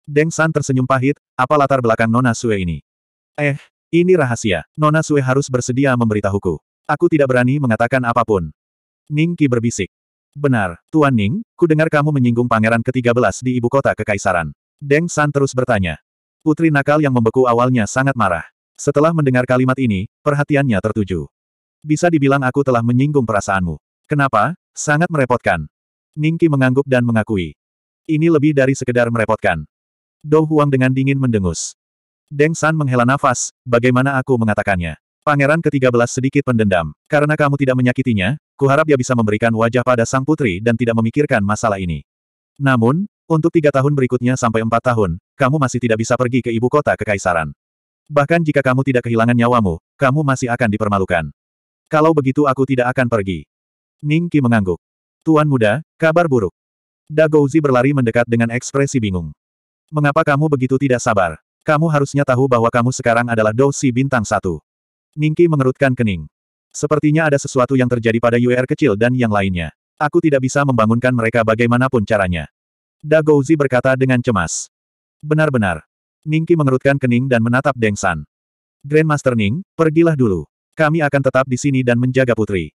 Deng San tersenyum pahit, apa latar belakang Nona Sue ini? Eh, ini rahasia. Nona Sue harus bersedia memberitahuku. Aku tidak berani mengatakan apapun. Ningki berbisik. Benar, Tuan Ning, ku dengar kamu menyinggung pangeran ke-13 di ibu kota kekaisaran. Deng San terus bertanya. Putri nakal yang membeku awalnya sangat marah. Setelah mendengar kalimat ini, perhatiannya tertuju. Bisa dibilang aku telah menyinggung perasaanmu. Kenapa? Sangat merepotkan. Ningki mengangguk dan mengakui. Ini lebih dari sekedar merepotkan. Dou Huang dengan dingin mendengus. Deng San menghela nafas, bagaimana aku mengatakannya. Pangeran ke-13 sedikit pendendam. Karena kamu tidak menyakitinya, kuharap dia bisa memberikan wajah pada sang putri dan tidak memikirkan masalah ini. Namun, untuk tiga tahun berikutnya sampai empat tahun, kamu masih tidak bisa pergi ke ibu kota kekaisaran. Bahkan jika kamu tidak kehilangan nyawamu, kamu masih akan dipermalukan. Kalau begitu aku tidak akan pergi. Ning Qi mengangguk. Tuan muda, kabar buruk. Dagouzi berlari mendekat dengan ekspresi bingung. Mengapa kamu begitu tidak sabar? Kamu harusnya tahu bahwa kamu sekarang adalah dosi bintang satu. Ningki mengerutkan kening. Sepertinya ada sesuatu yang terjadi pada UR er kecil dan yang lainnya. Aku tidak bisa membangunkan mereka bagaimanapun caranya. Dagouzi berkata dengan cemas. Benar-benar. Ningki mengerutkan kening dan menatap Deng San. Grandmaster Ning, pergilah dulu. Kami akan tetap di sini dan menjaga putri.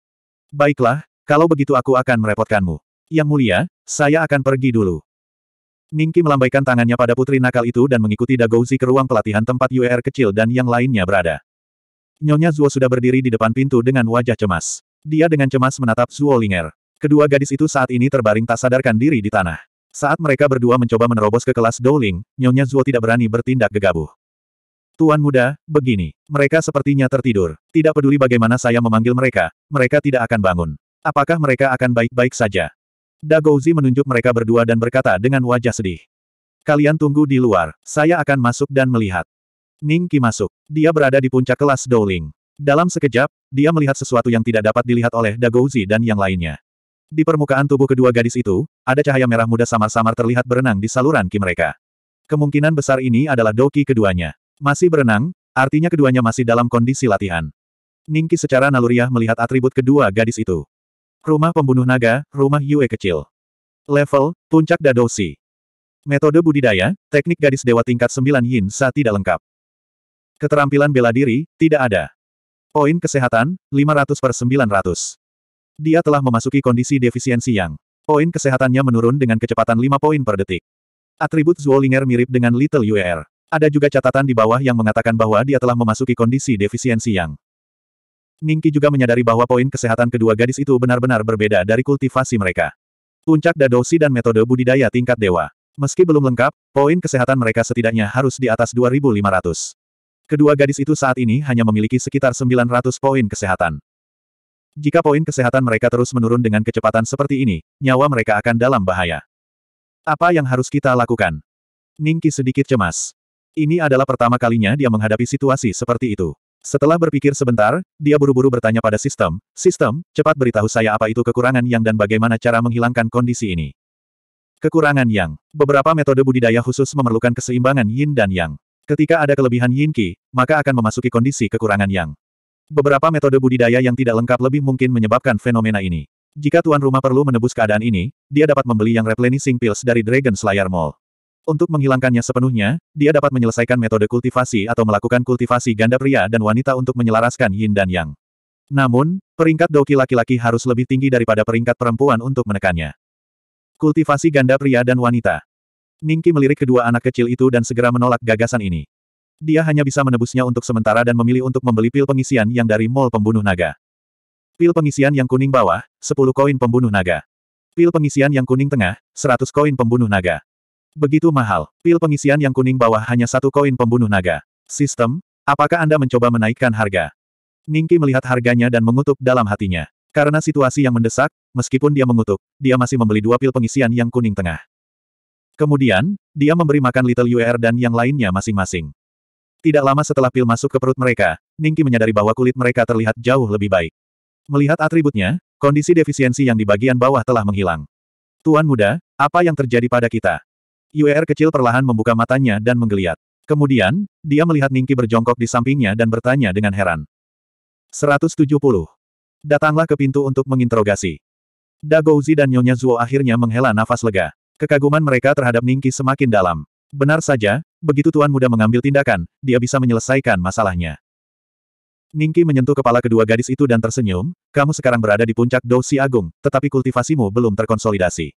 Baiklah, kalau begitu aku akan merepotkanmu. Yang mulia, saya akan pergi dulu. Ningki melambaikan tangannya pada putri nakal itu dan mengikuti Dagouzi ke ruang pelatihan tempat UR kecil dan yang lainnya berada. Nyonya Zuo sudah berdiri di depan pintu dengan wajah cemas. Dia dengan cemas menatap Zuo Linger. Kedua gadis itu saat ini terbaring tak sadarkan diri di tanah. Saat mereka berdua mencoba menerobos ke kelas Dowling, Nyonya Zuo tidak berani bertindak gegabah. Tuan muda, begini. Mereka sepertinya tertidur. Tidak peduli bagaimana saya memanggil mereka, mereka tidak akan bangun. Apakah mereka akan baik-baik saja? Dagozi menunjuk mereka berdua dan berkata dengan wajah sedih. Kalian tunggu di luar, saya akan masuk dan melihat. Ning Qi masuk. Dia berada di puncak kelas Dowling. Dalam sekejap, dia melihat sesuatu yang tidak dapat dilihat oleh Dagozi dan yang lainnya. Di permukaan tubuh kedua gadis itu, ada cahaya merah muda samar-samar terlihat berenang di saluran ki mereka. Kemungkinan besar ini adalah doki keduanya. Masih berenang, artinya keduanya masih dalam kondisi latihan. Ningki secara naluriah melihat atribut kedua gadis itu. Rumah pembunuh naga, rumah Yue kecil. Level, puncak dadosi. Metode budidaya, teknik gadis dewa tingkat 9 Yin Sa tidak lengkap. Keterampilan bela diri, tidak ada. Poin kesehatan, 500 per 900. Dia telah memasuki kondisi defisiensi yang poin kesehatannya menurun dengan kecepatan 5 poin per detik. Atribut Zwollinger mirip dengan Little UR. Ada juga catatan di bawah yang mengatakan bahwa dia telah memasuki kondisi defisiensi yang Ningki juga menyadari bahwa poin kesehatan kedua gadis itu benar-benar berbeda dari kultivasi mereka. Puncak dadosi dan metode budidaya tingkat dewa. Meski belum lengkap, poin kesehatan mereka setidaknya harus di atas 2500. Kedua gadis itu saat ini hanya memiliki sekitar 900 poin kesehatan. Jika poin kesehatan mereka terus menurun dengan kecepatan seperti ini, nyawa mereka akan dalam bahaya. Apa yang harus kita lakukan? Ningki sedikit cemas. Ini adalah pertama kalinya dia menghadapi situasi seperti itu. Setelah berpikir sebentar, dia buru-buru bertanya pada sistem, Sistem, cepat beritahu saya apa itu kekurangan yang dan bagaimana cara menghilangkan kondisi ini. Kekurangan yang. Beberapa metode budidaya khusus memerlukan keseimbangan yin dan yang. Ketika ada kelebihan yin qi, maka akan memasuki kondisi kekurangan yang. Beberapa metode budidaya yang tidak lengkap lebih mungkin menyebabkan fenomena ini. Jika tuan rumah perlu menebus keadaan ini, dia dapat membeli yang replenishing pills dari Dragon Slayer Mall. Untuk menghilangkannya sepenuhnya, dia dapat menyelesaikan metode kultivasi atau melakukan kultivasi ganda pria dan wanita untuk menyelaraskan yin dan yang. Namun, peringkat doki laki-laki harus lebih tinggi daripada peringkat perempuan untuk menekannya. Kultivasi ganda pria dan wanita. Ningki melirik kedua anak kecil itu dan segera menolak gagasan ini. Dia hanya bisa menebusnya untuk sementara dan memilih untuk membeli pil pengisian yang dari mall pembunuh naga. Pil pengisian yang kuning bawah, 10 koin pembunuh naga. Pil pengisian yang kuning tengah, 100 koin pembunuh naga. Begitu mahal, pil pengisian yang kuning bawah hanya satu koin pembunuh naga. Sistem, apakah Anda mencoba menaikkan harga? Ningki melihat harganya dan mengutuk dalam hatinya. Karena situasi yang mendesak, meskipun dia mengutuk, dia masih membeli dua pil pengisian yang kuning tengah. Kemudian, dia memberi makan Little UR dan yang lainnya masing-masing. Tidak lama setelah pil masuk ke perut mereka, Ningki menyadari bahwa kulit mereka terlihat jauh lebih baik. Melihat atributnya, kondisi defisiensi yang di bagian bawah telah menghilang. Tuan muda, apa yang terjadi pada kita? UER kecil perlahan membuka matanya dan menggeliat. Kemudian, dia melihat Ningki berjongkok di sampingnya dan bertanya dengan heran. 170. Datanglah ke pintu untuk menginterogasi. Dagouzi dan Nyonya Zuo akhirnya menghela nafas lega. Kekaguman mereka terhadap Ningki semakin dalam. Benar saja, begitu Tuan Muda mengambil tindakan, dia bisa menyelesaikan masalahnya. Ningki menyentuh kepala kedua gadis itu dan tersenyum, kamu sekarang berada di puncak Dousi Agung, tetapi kultivasimu belum terkonsolidasi.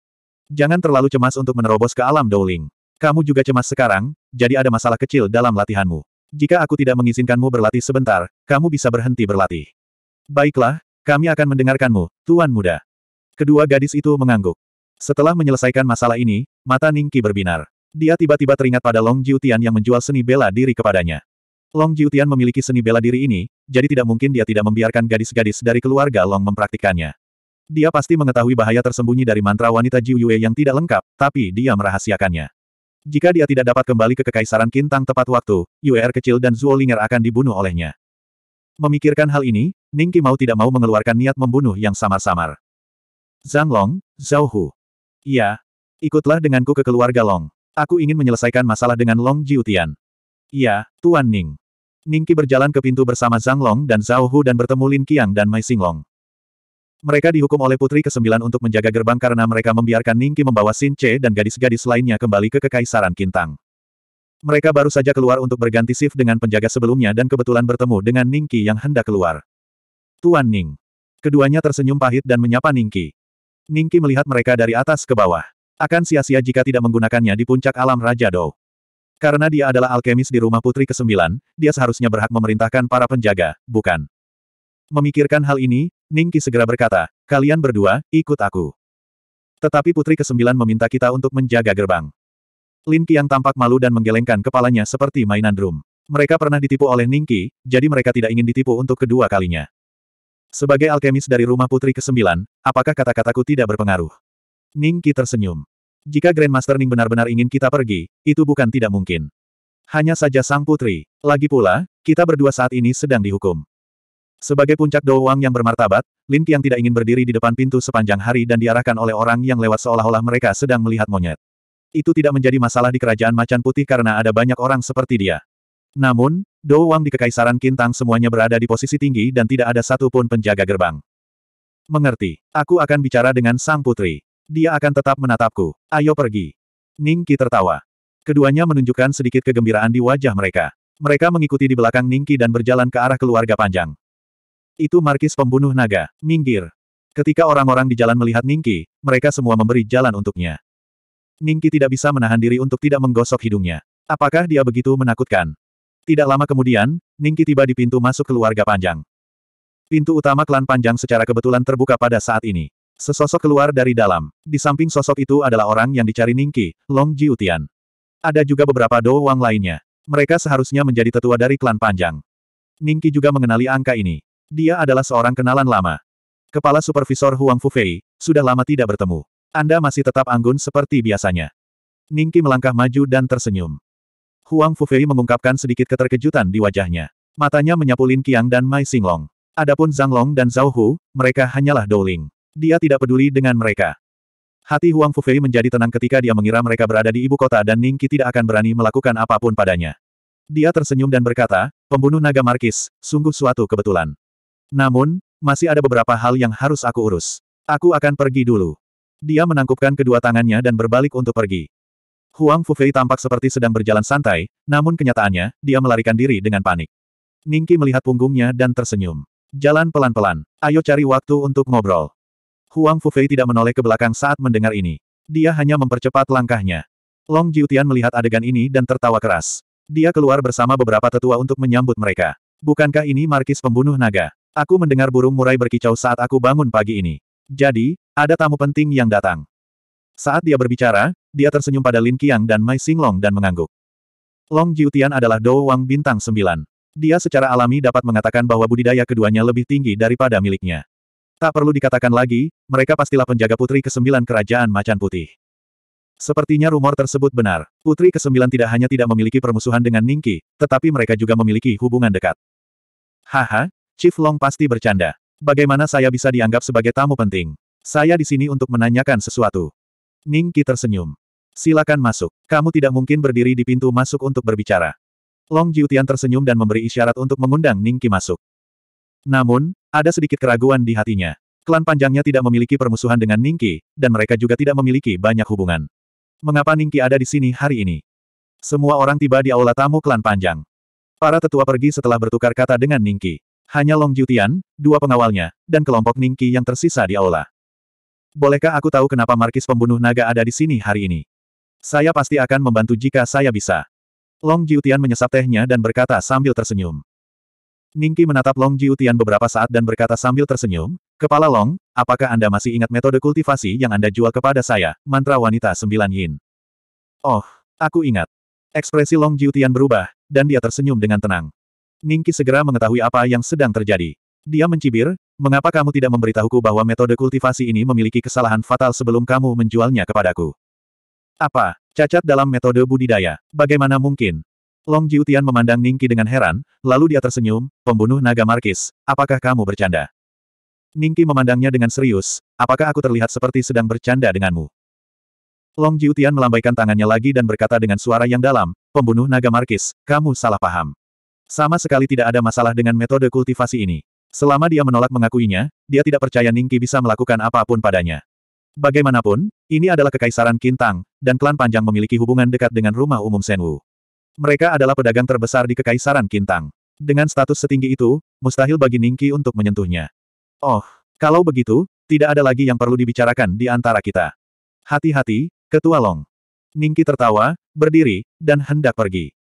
Jangan terlalu cemas untuk menerobos ke alam Douling. Kamu juga cemas sekarang, jadi ada masalah kecil dalam latihanmu. Jika aku tidak mengizinkanmu berlatih sebentar, kamu bisa berhenti berlatih. Baiklah, kami akan mendengarkanmu, Tuan Muda. Kedua gadis itu mengangguk. Setelah menyelesaikan masalah ini, mata Ningki berbinar. Dia tiba-tiba teringat pada Long Jiutian yang menjual seni bela diri kepadanya. Long Jiutian memiliki seni bela diri ini, jadi tidak mungkin dia tidak membiarkan gadis-gadis dari keluarga Long mempraktikkannya. Dia pasti mengetahui bahaya tersembunyi dari mantra wanita Jiu Yue yang tidak lengkap, tapi dia merahasiakannya. Jika dia tidak dapat kembali ke Kekaisaran Kintang tepat waktu, Er kecil dan Zuo Ling'er akan dibunuh olehnya. Memikirkan hal ini, Ningki mau tidak mau mengeluarkan niat membunuh yang samar-samar. Zhang Long, Zhao Hu. Iya, ikutlah denganku ke keluarga Long. Aku ingin menyelesaikan masalah dengan Long Jiutian. Iya, Tuan Ning. Ningqi berjalan ke pintu bersama Zhang Long dan Zhao Hu dan bertemu Lin Qiang dan Mai Xinglong. Mereka dihukum oleh Putri ke-9 untuk menjaga gerbang karena mereka membiarkan Ningqi membawa Xin Che dan gadis-gadis lainnya kembali ke Kekaisaran Kintang. Mereka baru saja keluar untuk berganti shift dengan penjaga sebelumnya dan kebetulan bertemu dengan Ningqi yang hendak keluar. Tuan Ning. Keduanya tersenyum pahit dan menyapa Ningqi. Ningqi melihat mereka dari atas ke bawah. Akan sia-sia jika tidak menggunakannya di puncak alam Raja Dou. Karena dia adalah alkemis di rumah putri ke-9, dia seharusnya berhak memerintahkan para penjaga, bukan? Memikirkan hal ini, Ningki segera berkata, kalian berdua, ikut aku. Tetapi putri ke-9 meminta kita untuk menjaga gerbang. Lin yang tampak malu dan menggelengkan kepalanya seperti mainan drum. Mereka pernah ditipu oleh Ningki, jadi mereka tidak ingin ditipu untuk kedua kalinya. Sebagai alkemis dari rumah putri ke-9, apakah kata-kataku tidak berpengaruh? Ningki tersenyum. Jika Grandmaster Ning benar-benar ingin kita pergi, itu bukan tidak mungkin. Hanya saja sang putri. Lagi pula, kita berdua saat ini sedang dihukum. Sebagai puncak doang yang bermartabat, Lin Qiang tidak ingin berdiri di depan pintu sepanjang hari dan diarahkan oleh orang yang lewat seolah-olah mereka sedang melihat monyet. Itu tidak menjadi masalah di kerajaan macan putih karena ada banyak orang seperti dia. Namun, doang di Kekaisaran Kintang semuanya berada di posisi tinggi dan tidak ada satupun penjaga gerbang. Mengerti. Aku akan bicara dengan sang putri. Dia akan tetap menatapku. Ayo pergi. Ningki tertawa. Keduanya menunjukkan sedikit kegembiraan di wajah mereka. Mereka mengikuti di belakang Ningki dan berjalan ke arah keluarga panjang. Itu markis pembunuh naga. Minggir. Ketika orang-orang di jalan melihat Ningki, mereka semua memberi jalan untuknya. Ningki tidak bisa menahan diri untuk tidak menggosok hidungnya. Apakah dia begitu menakutkan? Tidak lama kemudian, Ningki tiba di pintu masuk keluarga panjang. Pintu utama klan panjang secara kebetulan terbuka pada saat ini. Sesosok keluar dari dalam. Di samping sosok itu adalah orang yang dicari Ningki, Long Jiutian. Ada juga beberapa Do Wang lainnya. Mereka seharusnya menjadi tetua dari klan panjang. Ningki juga mengenali angka ini. Dia adalah seorang kenalan lama. Kepala Supervisor Huang Fufei, sudah lama tidak bertemu. Anda masih tetap anggun seperti biasanya. Ningki melangkah maju dan tersenyum. Huang Fufei mengungkapkan sedikit keterkejutan di wajahnya. Matanya menyapu Lin Qiang dan Mai Xinglong. Adapun Zhang Long dan Zhao Hu, mereka hanyalah Douling. Dia tidak peduli dengan mereka. Hati Huang Fufei menjadi tenang ketika dia mengira mereka berada di ibu kota dan Ningki tidak akan berani melakukan apapun padanya. Dia tersenyum dan berkata, pembunuh naga Markis, sungguh suatu kebetulan. Namun, masih ada beberapa hal yang harus aku urus. Aku akan pergi dulu. Dia menangkupkan kedua tangannya dan berbalik untuk pergi. Huang Fufei tampak seperti sedang berjalan santai, namun kenyataannya, dia melarikan diri dengan panik. Ningki melihat punggungnya dan tersenyum. Jalan pelan-pelan, ayo cari waktu untuk ngobrol. Huang Fufei tidak menoleh ke belakang saat mendengar ini. Dia hanya mempercepat langkahnya. Long Jiutian melihat adegan ini dan tertawa keras. Dia keluar bersama beberapa tetua untuk menyambut mereka. Bukankah ini markis pembunuh naga? Aku mendengar burung murai berkicau saat aku bangun pagi ini. Jadi, ada tamu penting yang datang. Saat dia berbicara, dia tersenyum pada Lin Qiang dan Mai Singlong dan mengangguk. Long Jiutian adalah Dou Wang bintang Sembilan. Dia secara alami dapat mengatakan bahwa budidaya keduanya lebih tinggi daripada miliknya. Tak perlu dikatakan lagi, mereka pastilah penjaga putri kesembilan kerajaan macan putih. Sepertinya rumor tersebut benar. Putri kesembilan tidak hanya tidak memiliki permusuhan dengan Ningki, tetapi mereka juga memiliki hubungan dekat. Haha, Chief Long pasti bercanda. Bagaimana saya bisa dianggap sebagai tamu penting? Saya di sini untuk menanyakan sesuatu. Ningki tersenyum. Silakan masuk. Kamu tidak mungkin berdiri di pintu masuk untuk berbicara. Long Jiutian tersenyum dan memberi isyarat untuk mengundang Ningki masuk. Namun, ada sedikit keraguan di hatinya. Klan panjangnya tidak memiliki permusuhan dengan Ningki, dan mereka juga tidak memiliki banyak hubungan. Mengapa Ningki ada di sini hari ini? Semua orang tiba di aula tamu klan panjang. Para tetua pergi setelah bertukar kata dengan Ningki. Hanya Long Jutian, dua pengawalnya, dan kelompok Ningki yang tersisa di aula. Bolehkah aku tahu kenapa markis pembunuh naga ada di sini hari ini? Saya pasti akan membantu jika saya bisa. Long Jutian menyesap tehnya dan berkata sambil tersenyum. Ningki menatap Long Jiutian beberapa saat dan berkata sambil tersenyum, Kepala Long, apakah Anda masih ingat metode kultivasi yang Anda jual kepada saya, mantra wanita sembilan yin? Oh, aku ingat. Ekspresi Long Jiutian berubah, dan dia tersenyum dengan tenang. Ningki segera mengetahui apa yang sedang terjadi. Dia mencibir, mengapa kamu tidak memberitahuku bahwa metode kultivasi ini memiliki kesalahan fatal sebelum kamu menjualnya kepadaku? Apa? Cacat dalam metode budidaya. Bagaimana mungkin? Long Jiutian memandang Ningki dengan heran, lalu dia tersenyum, pembunuh naga Markis, apakah kamu bercanda? Ningki memandangnya dengan serius, apakah aku terlihat seperti sedang bercanda denganmu? Long Jiutian melambaikan tangannya lagi dan berkata dengan suara yang dalam, pembunuh naga Markis, kamu salah paham. Sama sekali tidak ada masalah dengan metode kultivasi ini. Selama dia menolak mengakuinya, dia tidak percaya Ningki bisa melakukan apapun padanya. Bagaimanapun, ini adalah kekaisaran Kintang, dan klan panjang memiliki hubungan dekat dengan rumah umum Senwu. Mereka adalah pedagang terbesar di Kekaisaran Kintang. Dengan status setinggi itu, mustahil bagi Ningki untuk menyentuhnya. Oh, kalau begitu, tidak ada lagi yang perlu dibicarakan di antara kita. Hati-hati, Ketua Long. Ningki tertawa, berdiri, dan hendak pergi.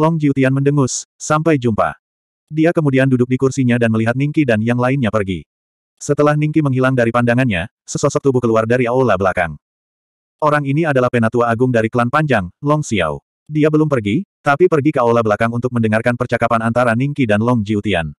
Long Jiutian mendengus, sampai jumpa. Dia kemudian duduk di kursinya dan melihat Ningki dan yang lainnya pergi. Setelah Ningki menghilang dari pandangannya, sesosok tubuh keluar dari aula belakang. Orang ini adalah penatua agung dari klan panjang, Long Xiao. Dia belum pergi, tapi pergi ke aula belakang untuk mendengarkan percakapan antara Ningqi dan Long Jiutian.